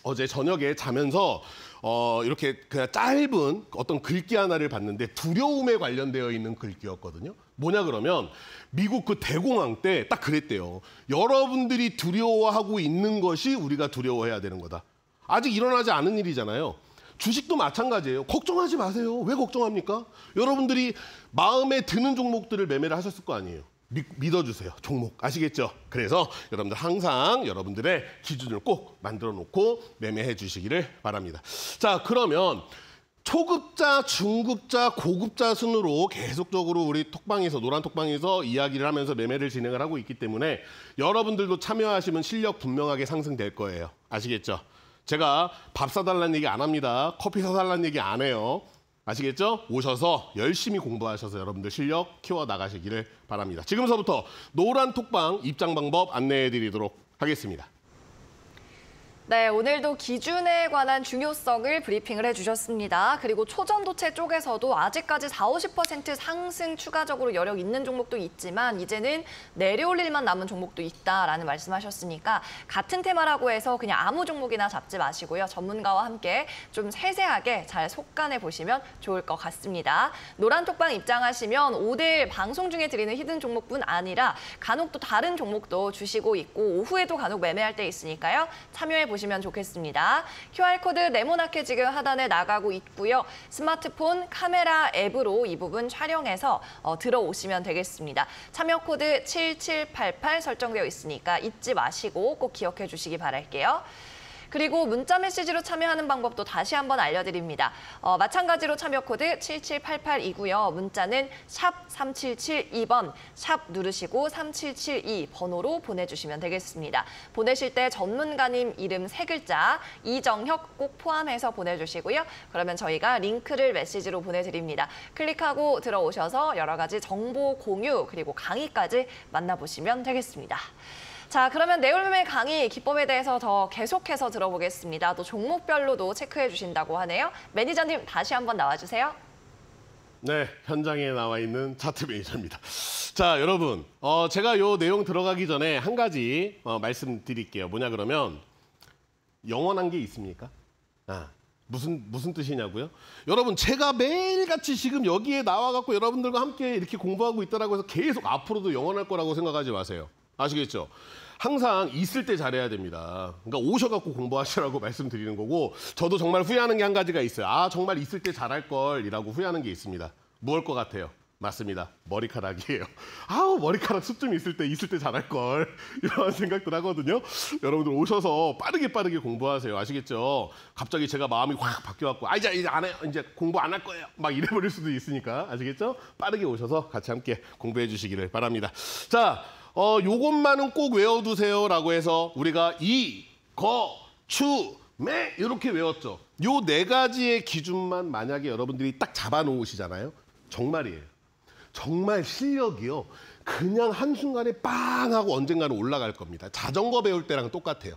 어제 저녁에 자면서 어, 이렇게 그냥 짧은 어떤 글귀 하나를 봤는데 두려움에 관련되어 있는 글귀였거든요. 뭐냐 그러면 미국 그 대공황 때 딱 그랬대요. 여러분들이 두려워하고 있는 것이 우리가 두려워해야 되는 거다. 아직 일어나지 않은 일이잖아요. 주식도 마찬가지예요. 걱정하지 마세요. 왜 걱정합니까? 여러분들이 마음에 드는 종목들을 매매를 하셨을 거 아니에요. 미, 믿어주세요. 종목 아시겠죠? 그래서 여러분들 항상 여러분들의 기준을 꼭 만들어 놓고 매매해 주시기를 바랍니다. 자 그러면 초급자, 중급자, 고급자 순으로 계속적으로 우리 톡방에서 노란 톡방에서 이야기를 하면서 매매를 진행을 하고 있기 때문에 여러분들도 참여하시면 실력 분명하게 상승될 거예요. 아시겠죠? 제가 밥 사달라는 얘기 안 합니다. 커피 사달라는 얘기 안 해요. 아시겠죠? 오셔서 열심히 공부하셔서 여러분들 실력 키워나가시기를 바랍니다. 지금서부터 노란 톡방 입장 방법 안내해 드리도록 하겠습니다. 네, 오늘도 기준에 관한 중요성을 브리핑을 해주셨습니다. 그리고 초전도체 쪽에서도 아직까지 40, 50% 상승 추가적으로 여력 있는 종목도 있지만 이제는 내려올 일만 남은 종목도 있다라는 말씀하셨으니까 같은 테마라고 해서 그냥 아무 종목이나 잡지 마시고요. 전문가와 함께 좀 세세하게 잘 속간해 보시면 좋을 것 같습니다. 노란톡방 입장하시면 오늘 방송 중에 드리는 히든 종목뿐 아니라 간혹 또 다른 종목도 주시고 있고 오후에도 간혹 매매할 때 있으니까요. 참여해 보시면 보시면 좋겠습니다. QR코드 네모나게 지금 하단에 나가고 있고요. 스마트폰 카메라 앱으로 이 부분 촬영해서 어, 들어오시면 되겠습니다. 참여 코드 7788 설정되어 있으니까 잊지 마시고 꼭 기억해 주시기 바랄게요. 그리고 문자 메시지로 참여하는 방법도 다시 한번 알려드립니다. 어, 마찬가지로 참여 코드 7788이고요. 문자는 샵 3772번 샵 누르시고 3772 번호로 보내주시면 되겠습니다. 보내실 때 전문가님 이름 세 글자 이정혁 꼭 포함해서 보내주시고요. 그러면 저희가 링크를 메시지로 보내드립니다. 클릭하고 들어오셔서 여러 가지 정보 공유 그리고 강의까지 만나보시면 되겠습니다. 자, 그러면 내울매매 강의 기법에 대해서 더 계속해서 들어보겠습니다. 또 종목별로도 체크해 주신다고 하네요. 매니저님 다시 한번 나와주세요. 네, 현장에 나와 있는 차트 매니저입니다. 자, 여러분, 어, 제가 요 내용 들어가기 전에 한 가지 어, 말씀드릴게요. 뭐냐 그러면 영원한 게 있습니까? 아, 무슨 무슨 뜻이냐고요? 여러분 제가 매일같이 지금 여기에 나와갖고 여러분들과 함께 이렇게 공부하고 있다라고 해서 계속 앞으로도 영원할 거라고 생각하지 마세요. 아시겠죠? 항상 있을 때 잘해야 됩니다. 그러니까 오셔갖고 공부하시라고 말씀드리는 거고 저도 정말 후회하는 게 한 가지가 있어요. 아 정말 있을 때 잘할 걸이라고 후회하는 게 있습니다. 무얼 것 같아요? 맞습니다. 머리카락이에요. 아우 머리카락 숱 좀 있을 때 있을 때 잘할 걸 이런 생각들 하거든요. 여러분들 오셔서 빠르게 빠르게 공부하세요. 아시겠죠? 갑자기 제가 마음이 확 바뀌어갖고 아 이제 이제 안해 이제 공부 안 할 거예요. 막 이래버릴 수도 있으니까 아시겠죠? 빠르게 오셔서 같이 함께 공부해 주시기를 바랍니다. 자. 어, 요것만은 꼭 외워두세요라고 해서 우리가 이, 거, 추, 매 이렇게 외웠죠. 요 네 가지의 기준만 만약에 여러분들이 딱 잡아놓으시잖아요. 정말이에요. 정말 실력이요. 그냥 한순간에 빵 하고 언젠가는 올라갈 겁니다. 자전거 배울 때랑 똑같아요.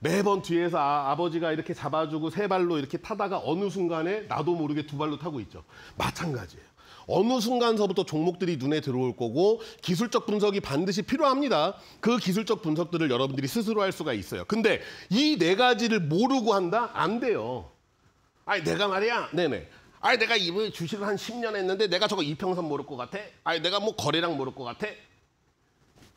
매번 뒤에서 아, 버지가 이렇게 잡아주고 세 발로 이렇게 타다가 어느 순간에 나도 모르게 두 발로 타고 있죠. 마찬가지예요. 어느 순간서부터 종목들이 눈에 들어올 거고 기술적 분석이 반드시 필요합니다. 그 기술적 분석들을 여러분들이 스스로 할 수가 있어요. 근데 이 네 가지를 모르고 한다? 안 돼요. 아니 내가 말이야. 네네. 아니 내가 이번 주식을 한 10년 했는데 내가 저거 이평선 모를 것 같아? 아니 내가 뭐 거래량 모를 것 같아?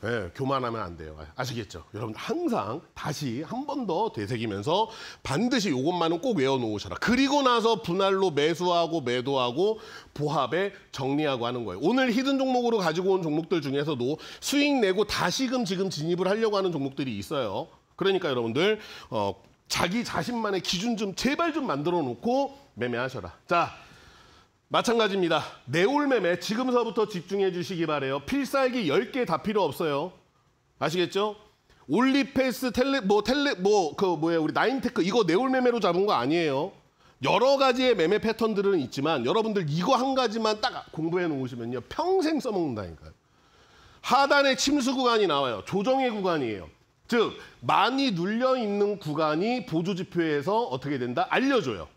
예, 교만하면 안 돼요. 아시겠죠? 여러분 들 항상 다시 한 번 더 되새기면서 반드시 이것만은 꼭 외워놓으셔라. 그리고 나서 분할로 매수하고 매도하고 보합에 정리하고 하는 거예요. 오늘 히든 종목으로 가지고 온 종목들 중에서도 수익 내고 다시금 지금 진입을 하려고 하는 종목들이 있어요. 그러니까 여러분들 어, 자기 자신만의 기준 좀 제발 좀 만들어 놓고 매매하셔라. 자. 마찬가지입니다. 내올매매 지금서부터 집중해 주시기 바래요. 필살기 10개 다 필요 없어요. 아시겠죠? 올리페이스 텔레 뭐 텔레 뭐 그 뭐예요 우리 나인테크 이거 내올매매로 잡은 거 아니에요. 여러 가지의 매매 패턴들은 있지만 여러분들 이거 한 가지만 딱 공부해 놓으시면요 평생 써먹는다니까요. 하단에 침수 구간이 나와요. 조정의 구간이에요. 즉 많이 눌려 있는 구간이 보조 지표에서 어떻게 된다 알려줘요.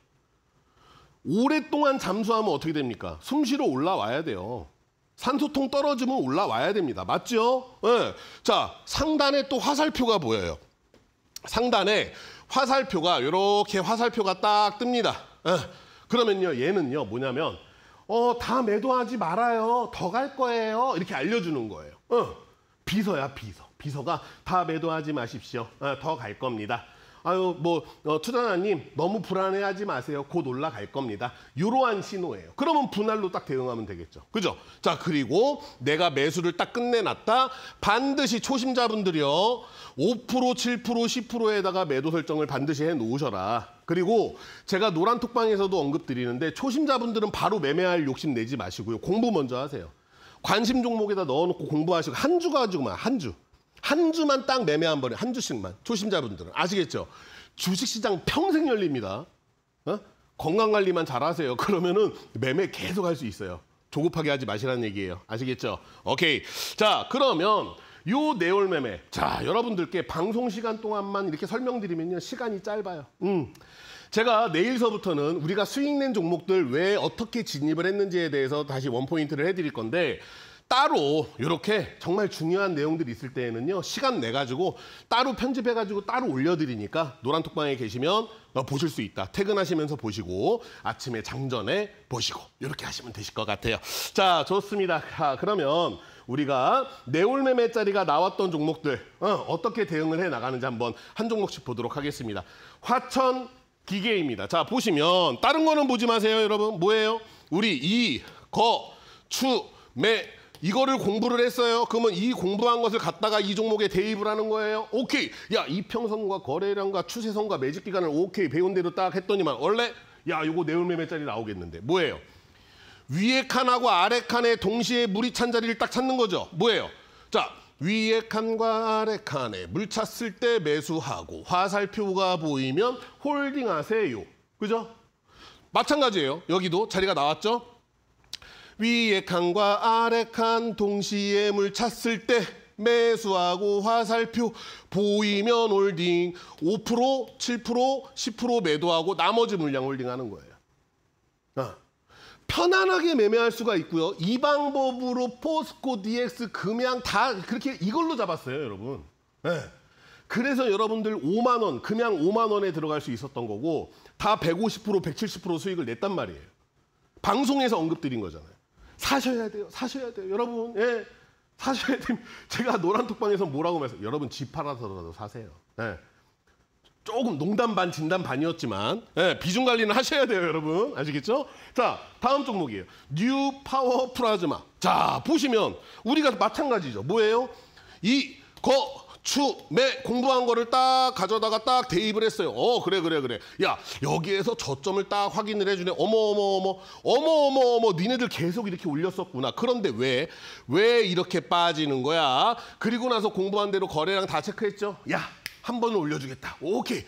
오랫동안 잠수하면 어떻게 됩니까? 숨쉬러 올라와야 돼요. 산소통 떨어지면 올라와야 됩니다. 맞죠? 네. 자, 상단에 또 화살표가 보여요. 상단에 화살표가 이렇게 화살표가 딱 뜹니다. 네. 그러면요, 얘는요, 뭐냐면 어, 다 매도하지 말아요. 더 갈 거예요. 이렇게 알려주는 거예요. 어, 비서야, 비서. 비서가 다 매도하지 마십시오. 어, 더갈 겁니다. 아유 뭐 어, 투자자님 너무 불안해하지 마세요. 곧 올라갈 겁니다. 이러한 신호예요. 그러면 분할로 딱 대응하면 되겠죠. 그죠? 자 그리고 내가 매수를 딱 끝내놨다. 반드시 초심자분들이요. 5% 7% 10%에다가 매도 설정을 반드시 해놓으셔라. 그리고 제가 노란톡방에서도 언급드리는데 초심자분들은 바로 매매할 욕심 내지 마시고요. 공부 먼저 하세요. 관심 종목에다 넣어놓고 공부하시고 한 주 가지고만 한 주. 한 주만 딱 매매 한 번에 한 주씩만 초심자분들은 아시겠죠? 주식시장 평생 열립니다. 어? 건강관리만 잘하세요. 그러면은 매매 계속 할 수 있어요. 조급하게 하지 마시라는 얘기예요. 아시겠죠? 오케이. 자 그러면 요 내월 매매. 자 여러분들께 방송 시간 동안만 이렇게 설명드리면요 시간이 짧아요. 음. 제가 내일서부터는 우리가 수익 낸 종목들 왜 어떻게 진입을 했는지에 대해서 다시 원 포인트를 해드릴 건데 따로 이렇게 정말 중요한 내용들이 있을 때에는요 시간 내 가지고 따로 편집해 가지고 따로 올려드리니까 노란톡방에 계시면 보실 수 있다 퇴근하시면서 보시고 아침에 장전에 보시고 이렇게 하시면 되실 것 같아요 자 좋습니다 자, 그러면 우리가 내올매매짜리가 나왔던 종목들 어, 떻게 대응을 해 나가는지 한번 한 종목씩 보도록 하겠습니다 화천 기계입니다 자 보시면 다른 거는 보지 마세요 여러분 뭐예요 우리 이 거 추매 이거를 공부를 했어요. 그러면 이 공부한 것을 갖다가 이 종목에 대입을 하는 거예요. 오케이. 야, 이평선과 거래량과 추세선과 매직 기간을 오케이 배운 대로 딱 했더니만 원래 야, 요거 내울매매짜리 나오겠는데. 뭐예요? 위에 칸하고 아래 칸에 동시에 물이 찬 자리를 딱 찾는 거죠. 뭐예요? 자, 위에 칸과 아래 칸에 물 찼을 때 매수하고 화살표가 보이면 홀딩하세요. 그죠? 마찬가지예요. 여기도 자리가 나왔죠? 위에 칸과 아래 칸 동시에 물 찼을 때 매수하고 화살표 보이면 홀딩 5% 7% 10% 매도하고 나머지 물량 홀딩하는 거예요. 아. 편안하게 매매할 수가 있고요. 이 방법으로 포스코 DX 금양 다 그렇게 이걸로 잡았어요, 여러분. 네. 그래서 여러분들 5만 원, 금양 5만 원에 들어갈 수 있었던 거고 다 150%, 170% 수익을 냈단 말이에요. 방송에서 언급드린 거잖아요. 사셔야 돼요. 사셔야 돼요. 여러분, 예. 사셔야 됩니다. 제가 노란톡방에서 뭐라고 말했어요? 여러분 집 팔아서라도 사세요. 예. 조금 농담 반 진담 반이었지만 예, 비중 관리는 하셔야 돼요 여러분 아시겠죠? 자 다음 종목이에요 뉴 파워 프라즈마 자 보시면 우리가 마찬가지죠 뭐예요? 이거 추매 공부한 거를 딱 가져다가 딱 대입을 했어요. 어 그래 그래 그래. 야 여기에서 저점을 딱 확인을 해주네. 어머 어머 어머 어머 어머 어머 니네들 계속 이렇게 올렸었구나. 그런데 왜왜 이렇게 빠지는 거야? 그리고 나서 공부한 대로 거래량 다 체크했죠. 야 한 번 올려주겠다. 오케이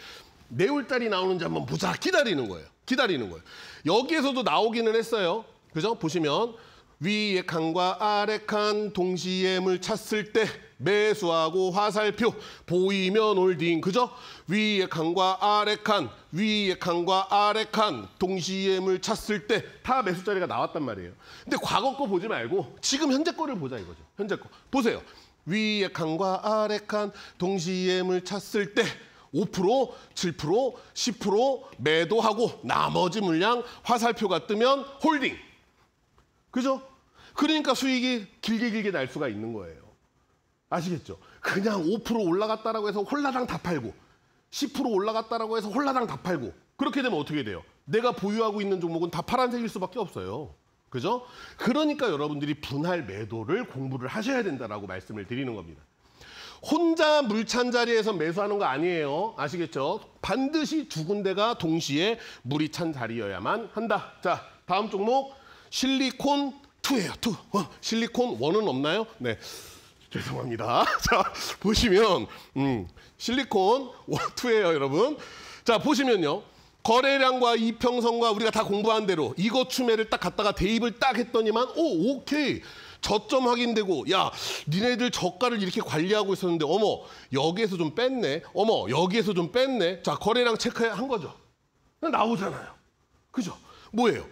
내월달이 나오는지 한번 보자. 기다리는 거예요. 기다리는 거예요. 여기에서도 나오기는 했어요. 그죠? 보시면 위에 칸과 아래 칸 동시에 물 찼을 때 매수하고 화살표 보이면 홀딩 그죠? 위에 칸과 아래 칸위에 칸과 아래 칸 동시에 물 찼을 때 다 매수 자리가 나왔단 말이에요. 근데 과거 거 보지 말고 지금 현재 거를 보자 이거죠. 현재 거 보세요. 위에 칸과 아래 칸 동시에 물 찼을 때 5%, 7%, 10% 매도하고 나머지 물량 화살표가 뜨면 홀딩. 그죠? 그러니까 수익이 길게 길게 날 수가 있는 거예요. 아시겠죠? 그냥 5% 올라갔다라고 해서 홀라당 다 팔고 10% 올라갔다라고 해서 홀라당 다 팔고 그렇게 되면 어떻게 돼요? 내가 보유하고 있는 종목은 다 파란색일 수밖에 없어요. 그죠? 그러니까 여러분들이 분할 매도를 공부를 하셔야 된다라고 말씀을 드리는 겁니다. 혼자 물 찬 자리에서 매수하는 거 아니에요. 아시겠죠? 반드시 두 군데가 동시에 물이 찬 자리여야만 한다. 자, 다음 종목 실리콘 2예요 2. 어, 실리콘 1은 없나요? 네. 죄송합니다. 자, 보시면 음, 실리콘 워투예요 여러분. 자, 보시면요. 거래량과 이평선과 우리가 다 공부한 대로 이거 추매를 딱 갖다가 대입을 딱 했더니만 오, 오케이. 저점 확인되고 야, 니네들 저가를 이렇게 관리하고 있었는데 어머, 여기에서 좀 뺐네. 어머, 여기에서 좀 뺐네. 자, 거래량 체크한 거죠. 나오잖아요. 그죠? 뭐예요?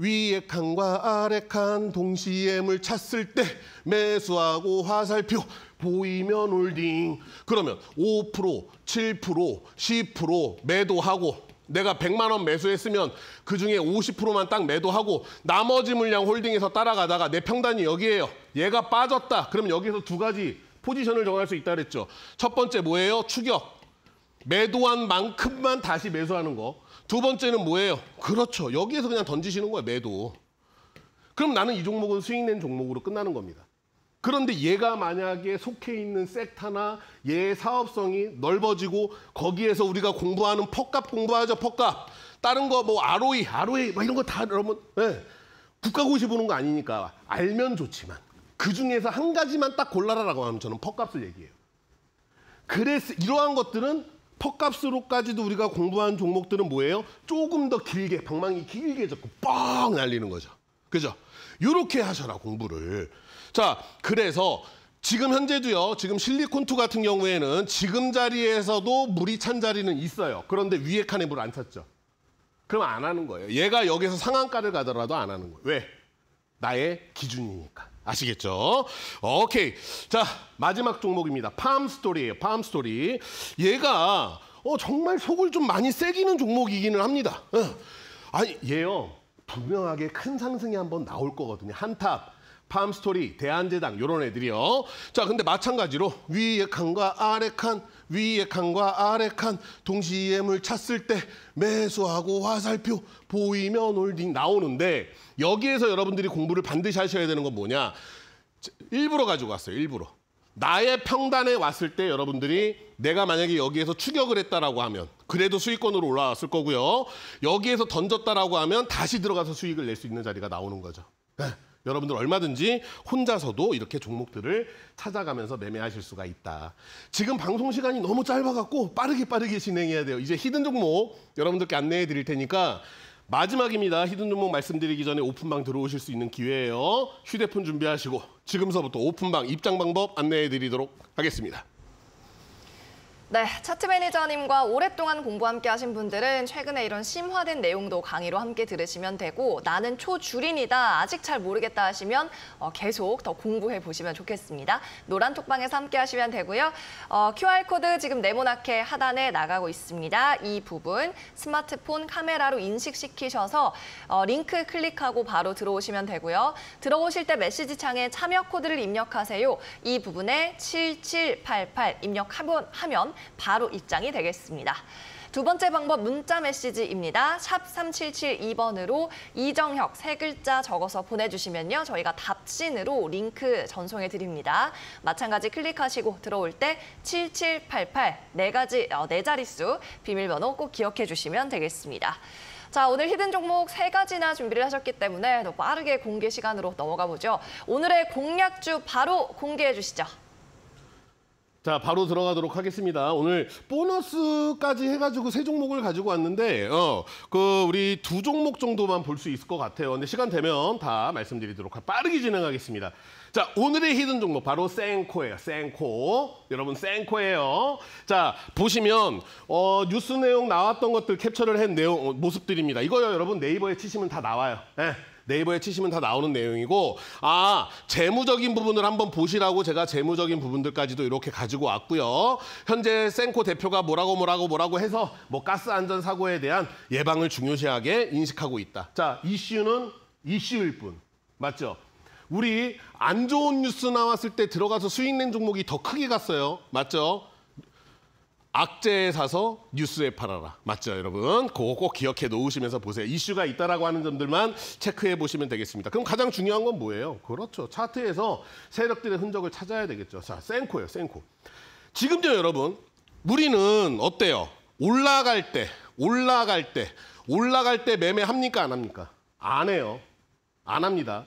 위에 칸과 아래 칸 동시에 물 찼을 때 매수하고 화살표 보이면 홀딩 그러면 5% 7% 10% 매도하고 내가 100만 원 매수했으면 그중에 50%만 딱 매도하고 나머지 물량 홀딩에서 따라가다가 내 평단이 여기에요. 얘가 빠졌다. 그럼 여기서 두 가지 포지션을 정할 수 있다 그랬죠. 첫 번째 뭐예요? 추격. 매도한 만큼만 다시 매수하는 거. 두 번째는 뭐예요? 그렇죠. 여기에서 그냥 던지시는 거예요, 매도. 그럼 나는 이 종목은 수익 낸 종목으로 끝나는 겁니다. 그런데 얘가 만약에 속해 있는 섹터나 얘의 사업성이 넓어지고 거기에서 우리가 공부하는 퍽값 공부하죠, 퍽값. 다른 거 뭐 ROE, ROE 막 뭐 이런 거 다 여러분 네. 예. 국가고시 보는 거 아니니까 알면 좋지만 그중에서 한 가지만 딱 골라라라고 하면 저는 퍽값을 얘기해요. 그래서 이러한 것들은 턱값으로까지도 우리가 공부한 종목들은 뭐예요? 조금 더 길게 방망이 길게 잡고 뻥 날리는 거죠. 그죠? 이렇게 하셔라 공부를. 자 그래서 지금 현재도요. 지금 실리콘투 같은 경우에는 지금 자리에서도 물이 찬 자리는 있어요. 그런데 위에 칸에 물 안 찼죠. 그럼 안 하는 거예요. 얘가 여기서 상한가를 가더라도 안 하는 거예요. 왜? 나의 기준이니까. 아시겠죠? 오케이. 자, 마지막 종목입니다. 팜 스토리예요. 팜 스토리. 얘가 어, 정말 속을 좀 많이 새기는 종목이기는 합니다. 어. 아니, 얘요. 분명하게 큰 상승이 한번 나올 거거든요. 한탑, 팜스토리, 대한제당 요런 애들이요. 자, 근데 마찬가지로 위에 칸과 아래 칸 위의 칸과 아래 칸 동시에 물 찼을 때 매수하고 화살표 보이면 홀딩 나오는데 여기에서 여러분들이 공부를 반드시 하셔야 되는 건 뭐냐 일부러 가지고 왔어요 일부러 나의 평단에 왔을 때 여러분들이 내가 만약에 여기에서 추격을 했다라고 하면 그래도 수익권으로 올라왔을 거고요 여기에서 던졌다라고 하면 다시 들어가서 수익을 낼 수 있는 자리가 나오는 거죠 네. 여러분들 얼마든지 혼자서도 이렇게 종목들을 찾아가면서 매매하실 수가 있다. 지금 방송 시간이 너무 짧아갖고 빠르게 빠르게 진행해야 돼요. 이제 히든 종목 여러분들께 안내해 드릴 테니까 마지막입니다. 히든 종목 말씀드리기 전에 오픈방 들어오실 수 있는 기회예요. 휴대폰 준비하시고 지금서부터 오픈방 입장 방법 안내해 드리도록 하겠습니다. 네, 차트 매니저님과 오랫동안 공부 함께 하신 분들은 최근에 이런 심화된 내용도 강의로 함께 들으시면 되고 나는 초주린이다, 아직 잘 모르겠다 하시면 어, 계속 더 공부해 보시면 좋겠습니다. 노란 톡방에서 함께 하시면 되고요. 어, QR코드 지금 네모나게 하단에 나가고 있습니다. 이 부분 스마트폰 카메라로 인식시키셔서 어, 링크 클릭하고 바로 들어오시면 되고요. 들어오실 때 메시지 창에 참여 코드를 입력하세요. 이 부분에 7788 입력하면 바로 입장이 되겠습니다. 두 번째 방법 문자 메시지입니다. 샵 3772번으로 이정혁 세 글자 적어서 보내주시면요. 저희가 답신으로 링크 전송해 드립니다. 마찬가지 클릭하시고 들어올 때 7788, 네 가지, 어, 네 자릿수 비밀번호 꼭 기억해 주시면 되겠습니다. 자, 오늘 히든 종목 세 가지나 준비를 하셨기 때문에 더 빠르게 공개 시간으로 넘어가 보죠. 오늘의 공략주 바로 공개해 주시죠. 자 바로 들어가도록 하겠습니다. 오늘 보너스까지 해가지고 세 종목을 가지고 왔는데 어 그 우리 두 종목 정도만 볼 수 있을 것 같아요. 근데 시간 되면 다 말씀드리도록 하, 빠르게 진행하겠습니다. 자 오늘의 히든 종목 바로 센코예요. 센코 여러분 센코예요. 자 보시면 어 뉴스 내용 나왔던 것들 캡처를 한 내용 어, 모습들입니다. 이거요 여러분 네이버에 치시면 다 나와요. 네. 네이버에 치시면 다 나오는 내용이고 아 재무적인 부분을 한번 보시라고 제가 재무적인 부분들까지도 이렇게 가지고 왔고요. 현재 센코 대표가 뭐라고 뭐라고 뭐라고 해서 뭐 가스 안전 사고에 대한 예방을 중요시하게 인식하고 있다. 자 이슈는 이슈일 뿐 맞죠? 우리 안 좋은 뉴스 나왔을 때 들어가서 수익 낸 종목이 더 크게 갔어요. 맞죠? 악재에 사서 뉴스에 팔아라. 맞죠, 여러분? 그거 꼭 기억해 놓으시면서 보세요. 이슈가 있다라고 하는 점들만 체크해 보시면 되겠습니다. 그럼 가장 중요한 건 뭐예요? 그렇죠. 차트에서 세력들의 흔적을 찾아야 되겠죠. 자, 센코예요, 센코. 지금도 여러분. 우리는 어때요? 올라갈 때, 올라갈 때, 올라갈 때 매매합니까? 안 합니까? 안 해요. 안 합니다.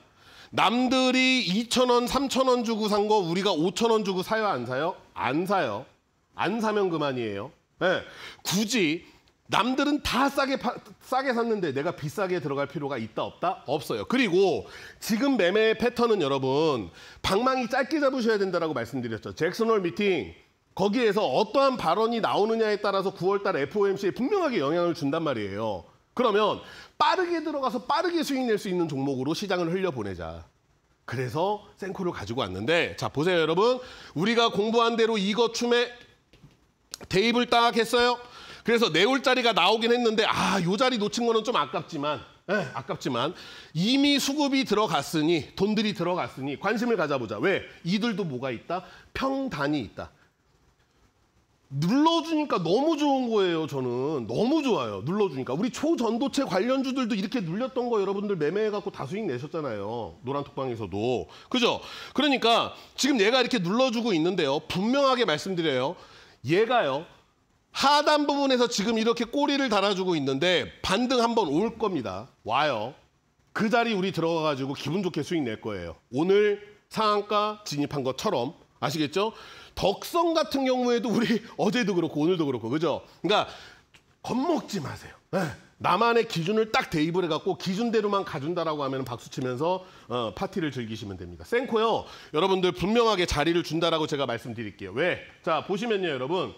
남들이 2,000원, 3,000원 주고 산 거 우리가 5,000원 주고 사요, 안 사요? 안 사요. 안 사면 그만이에요. 네. 굳이 남들은 다 싸게 파, 싸게 샀는데 내가 비싸게 들어갈 필요가 있다 없다 없어요. 그리고 지금 매매 패턴은 여러분 방망이 짧게 잡으셔야 된다라고 말씀드렸죠. 잭슨홀 미팅 거기에서 어떠한 발언이 나오느냐에 따라서 9월달 FOMC에 분명하게 영향을 준단 말이에요. 그러면 빠르게 들어가서 빠르게 수익 낼 수 있는 종목으로 시장을 흘려보내자. 그래서 센코를 가지고 왔는데 자 보세요 여러분 우리가 공부한 대로 이거 춤에 대입을 딱 했어요. 그래서 내올 네 자리가 나오긴 했는데 아, 요 자리 놓친 거는 좀 아깝지만 에, 예, 아깝지만 이미 수급이 들어갔으니 돈들이 들어갔으니 관심을 가져보자. 왜? 이들도 뭐가 있다? 평단이 있다. 눌러주니까 너무 좋은 거예요, 저는. 너무 좋아요, 눌러주니까. 우리 초전도체 관련주들도 이렇게 눌렸던 거 여러분들 매매해갖고 다 수익 내셨잖아요. 노란톡방에서도. 그죠? 그러니까 지금 얘가 이렇게 눌러주고 있는데요. 분명하게 말씀드려요. 얘가요. 하단 부분에서 지금 이렇게 꼬리를 달아주고 있는데 반등 한번 올 겁니다. 와요. 그 자리 우리 들어가가지고 기분 좋게 수익 낼 거예요. 오늘 상한가 진입한 것처럼 아시겠죠? 덕성 같은 경우에도 우리 어제도 그렇고 오늘도 그렇고 그죠? 그러니까 겁먹지 마세요. 네. 나만의 기준을 딱 대입을 해갖고 기준대로만 가준다라고 하면 박수 치면서 어, 파티를 즐기시면 됩니다. 센코요. 여러분들 분명하게 자리를 준다라고 제가 말씀드릴게요. 왜? 자 보시면요, 여러분.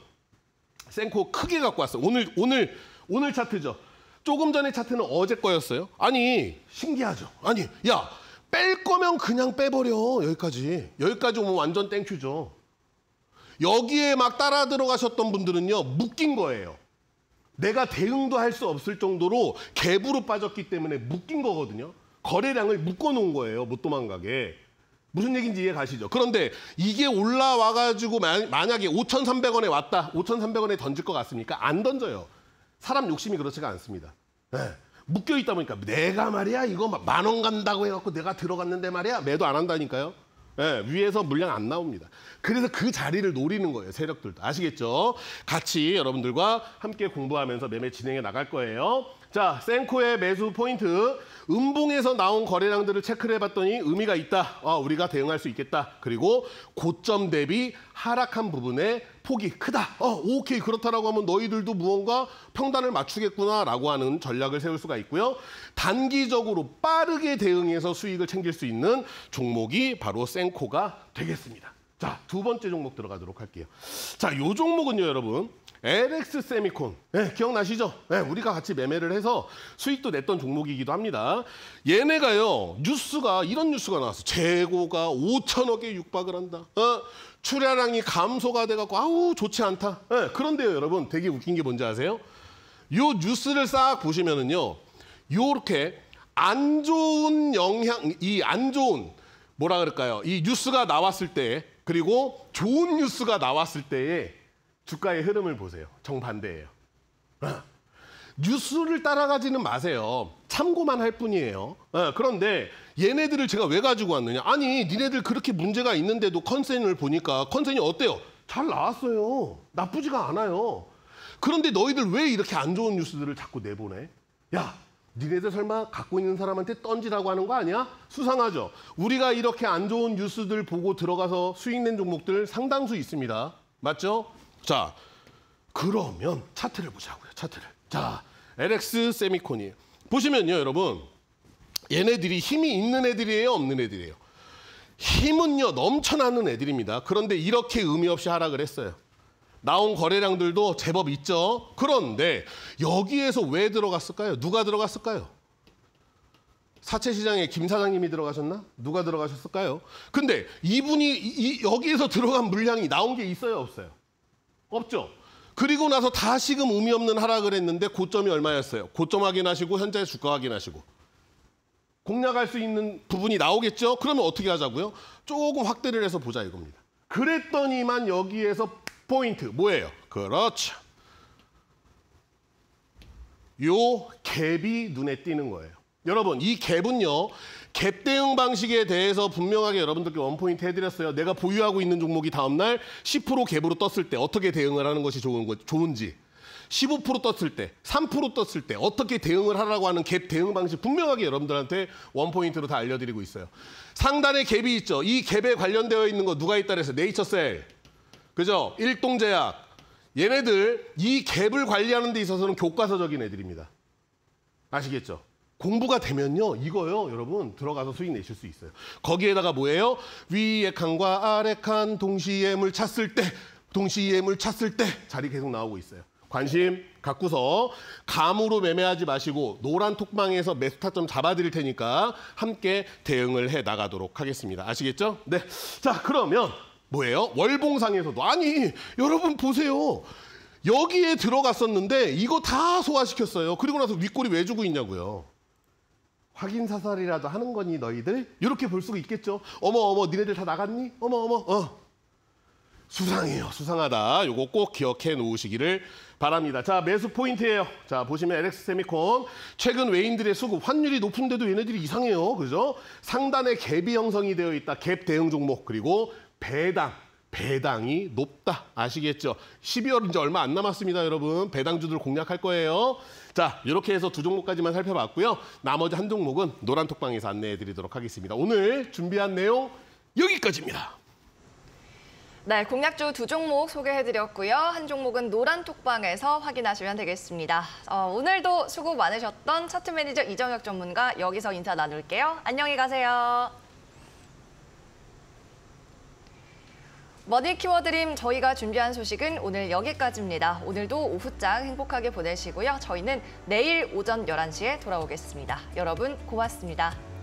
센코 크게 갖고 왔어. 오늘 오늘 오늘 차트죠. 조금 전에 차트는 어제 거였어요. 아니 신기하죠. 아니 야. 뺄 거면 그냥 빼버려. 여기까지. 여기까지 오면 완전 땡큐죠. 여기에 막 따라 들어가셨던 분들은요. 묶인 거예요. 내가 대응도 할 수 없을 정도로 갭으로 빠졌기 때문에 묶인 거거든요. 거래량을 묶어놓은 거예요. 못 도망가게. 무슨 얘기인지 이해 가시죠? 그런데 이게 올라와가지고 만약에 5,300원에 왔다. 5,300원에 던질 것 같습니까? 안 던져요. 사람 욕심이 그렇지가 않습니다. 네. 묶여있다 보니까 내가 말이야 이거 만 원 간다고 해갖고 내가 들어갔는데 말이야 매도 안 한다니까요. 예, 위에서 물량 안 나옵니다. 그래서 그 자리를 노리는 거예요, 세력들도. 아시겠죠? 같이 여러분들과 함께 공부하면서 매매 진행해 나갈 거예요. 자, 센코의 매수 포인트. 음봉에서 나온 거래량들을 체크를 해봤더니 의미가 있다. 아, 우리가 대응할 수 있겠다. 그리고 고점 대비 하락한 부분의 폭이 크다. 어, 오케이. 그렇다라고 하면 너희들도 무언가 평단을 맞추겠구나라고 하는 전략을 세울 수가 있고요. 단기적으로 빠르게 대응해서 수익을 챙길 수 있는 종목이 바로 센코가 되겠습니다. 자, 두 번째 종목 들어가도록 할게요. 자, 요 종목은요, 여러분. LX 세미콘. 네, 기억나시죠? 네, 우리가 같이 매매를 해서 수익도 냈던 종목이기도 합니다. 얘네가요, 뉴스가, 이런 뉴스가 나왔어. 재고가 5천억에 육박을 한다. 어? 출하량이 감소가 돼갖고, 아우, 좋지 않다. 네, 그런데요, 여러분, 되게 웃긴 게 뭔지 아세요? 요 뉴스를 싹 보시면은요, 요렇게 안 좋은 영향, 이 안 좋은, 뭐라 그럴까요? 이 뉴스가 나왔을 때, 그리고 좋은 뉴스가 나왔을 때에 주가의 흐름을 보세요. 정반대예요. 어. 뉴스를 따라가지는 마세요. 참고만 할 뿐이에요. 어, 그런데 얘네들을 제가 왜 가지고 왔느냐. 아니 니네들 그렇게 문제가 있는데도 컨센을 보니까 컨센이 어때요? 잘 나왔어요. 나쁘지가 않아요. 그런데 너희들 왜 이렇게 안 좋은 뉴스들을 자꾸 내보내? 야 니네들 설마 갖고 있는 사람한테 던지라고 하는 거 아니야? 수상하죠. 우리가 이렇게 안 좋은 뉴스들 보고 들어가서 수익 낸 종목들 상당수 있습니다. 맞죠? 자, 그러면 차트를 보자고요. 차트를. 자, LX 세미콘이에요. 보시면요, 여러분. 얘네들이 힘이 있는 애들이에요, 없는 애들이에요. 힘은요, 넘쳐나는 애들입니다. 그런데 이렇게 의미 없이 하락을 했어요. 나온 거래량들도 제법 있죠. 그런데 여기에서 왜 들어갔을까요? 누가 들어갔을까요? 사채 시장에 김 사장님이 들어가셨나? 누가 들어가셨을까요? 근데 이분이 이, 여기에서 들어간 물량이 나온 게 있어요, 없어요? 없죠. 그리고 나서 다시금 의미 없는 하락을 했는데 고점이 얼마였어요? 고점 확인하시고 현재 주가 확인하시고 공략할 수 있는 부분이 나오겠죠? 그러면 어떻게 하자고요? 조금 확대를 해서 보자 이겁니다. 그랬더니만 여기에서 포인트 뭐예요? 그렇죠. 요 갭이 눈에 띄는 거예요. 여러분 이 갭은요. 갭 대응 방식에 대해서 분명하게 여러분들께 원포인트 해드렸어요. 내가 보유하고 있는 종목이 다음날 10% 갭으로 떴을 때 어떻게 대응을 하는 것이 좋은 거, 좋은지 15% 떴을 때, 3% 떴을 때 어떻게 대응을 하라고 하는 갭 대응 방식 분명하게 여러분들한테 원포인트로 다 알려드리고 있어요. 상단에 갭이 있죠. 이 갭에 관련되어 있는 거 누가 있다 그래서 네이처셀, 그죠? 일동제약, 얘네들 이 갭을 관리하는 데 있어서는 교과서적인 애들입니다. 아시겠죠? 공부가 되면요. 이거요. 여러분 들어가서 수익 내실 수 있어요. 거기에다가 뭐예요? 위의 칸과 아래 칸 동시에 물 찼을 때 동시에 물 찼을 때 자리 계속 나오고 있어요. 관심 갖고서 감으로 매매하지 마시고 노란 톡방에서 메스타점 잡아드릴 테니까 함께 대응을 해 나가도록 하겠습니다. 아시겠죠? 네. 자 그러면 뭐예요? 월봉상에서도 아니 여러분 보세요. 여기에 들어갔었는데 이거 다 소화시켰어요. 그리고 나서 윗골이 왜 주고 있냐고요. 확인 사살이라도 하는 거니 너희들 이렇게 볼 수가 있겠죠. 어머 어머 니네들 다 나갔니? 어머 어머 어 수상해요 수상하다. 요거 꼭 기억해 놓으시기를 바랍니다. 자 매수 포인트예요. 자 보시면 LX 세미콘 최근 외인들의 수급 환율이 높은데도 얘네들이 이상해요. 그죠? 상단에 갭이 형성이 되어 있다. 갭 대응 종목 그리고 배당 배당이 높다 아시겠죠? 12월 이제 얼마 안 남았습니다 여러분 배당주들 공략할 거예요. 자, 이렇게 해서 두 종목까지만 살펴봤고요. 나머지 한 종목은 노란톡방에서 안내해드리도록 하겠습니다. 오늘 준비한 내용 여기까지입니다. 네, 공략주 두 종목 소개해드렸고요. 한 종목은 노란 톡방에서 확인하시면 되겠습니다. 어, 오늘도 수고 많으셨던 차트 매니저 이정혁 전문가 여기서 인사 나눌게요. 안녕히 가세요. 머니 키워드림 저희가 준비한 소식은 오늘 여기까지입니다. 오늘도 오후장 행복하게 보내시고요. 저희는 내일 오전 11시에 돌아오겠습니다. 여러분 고맙습니다.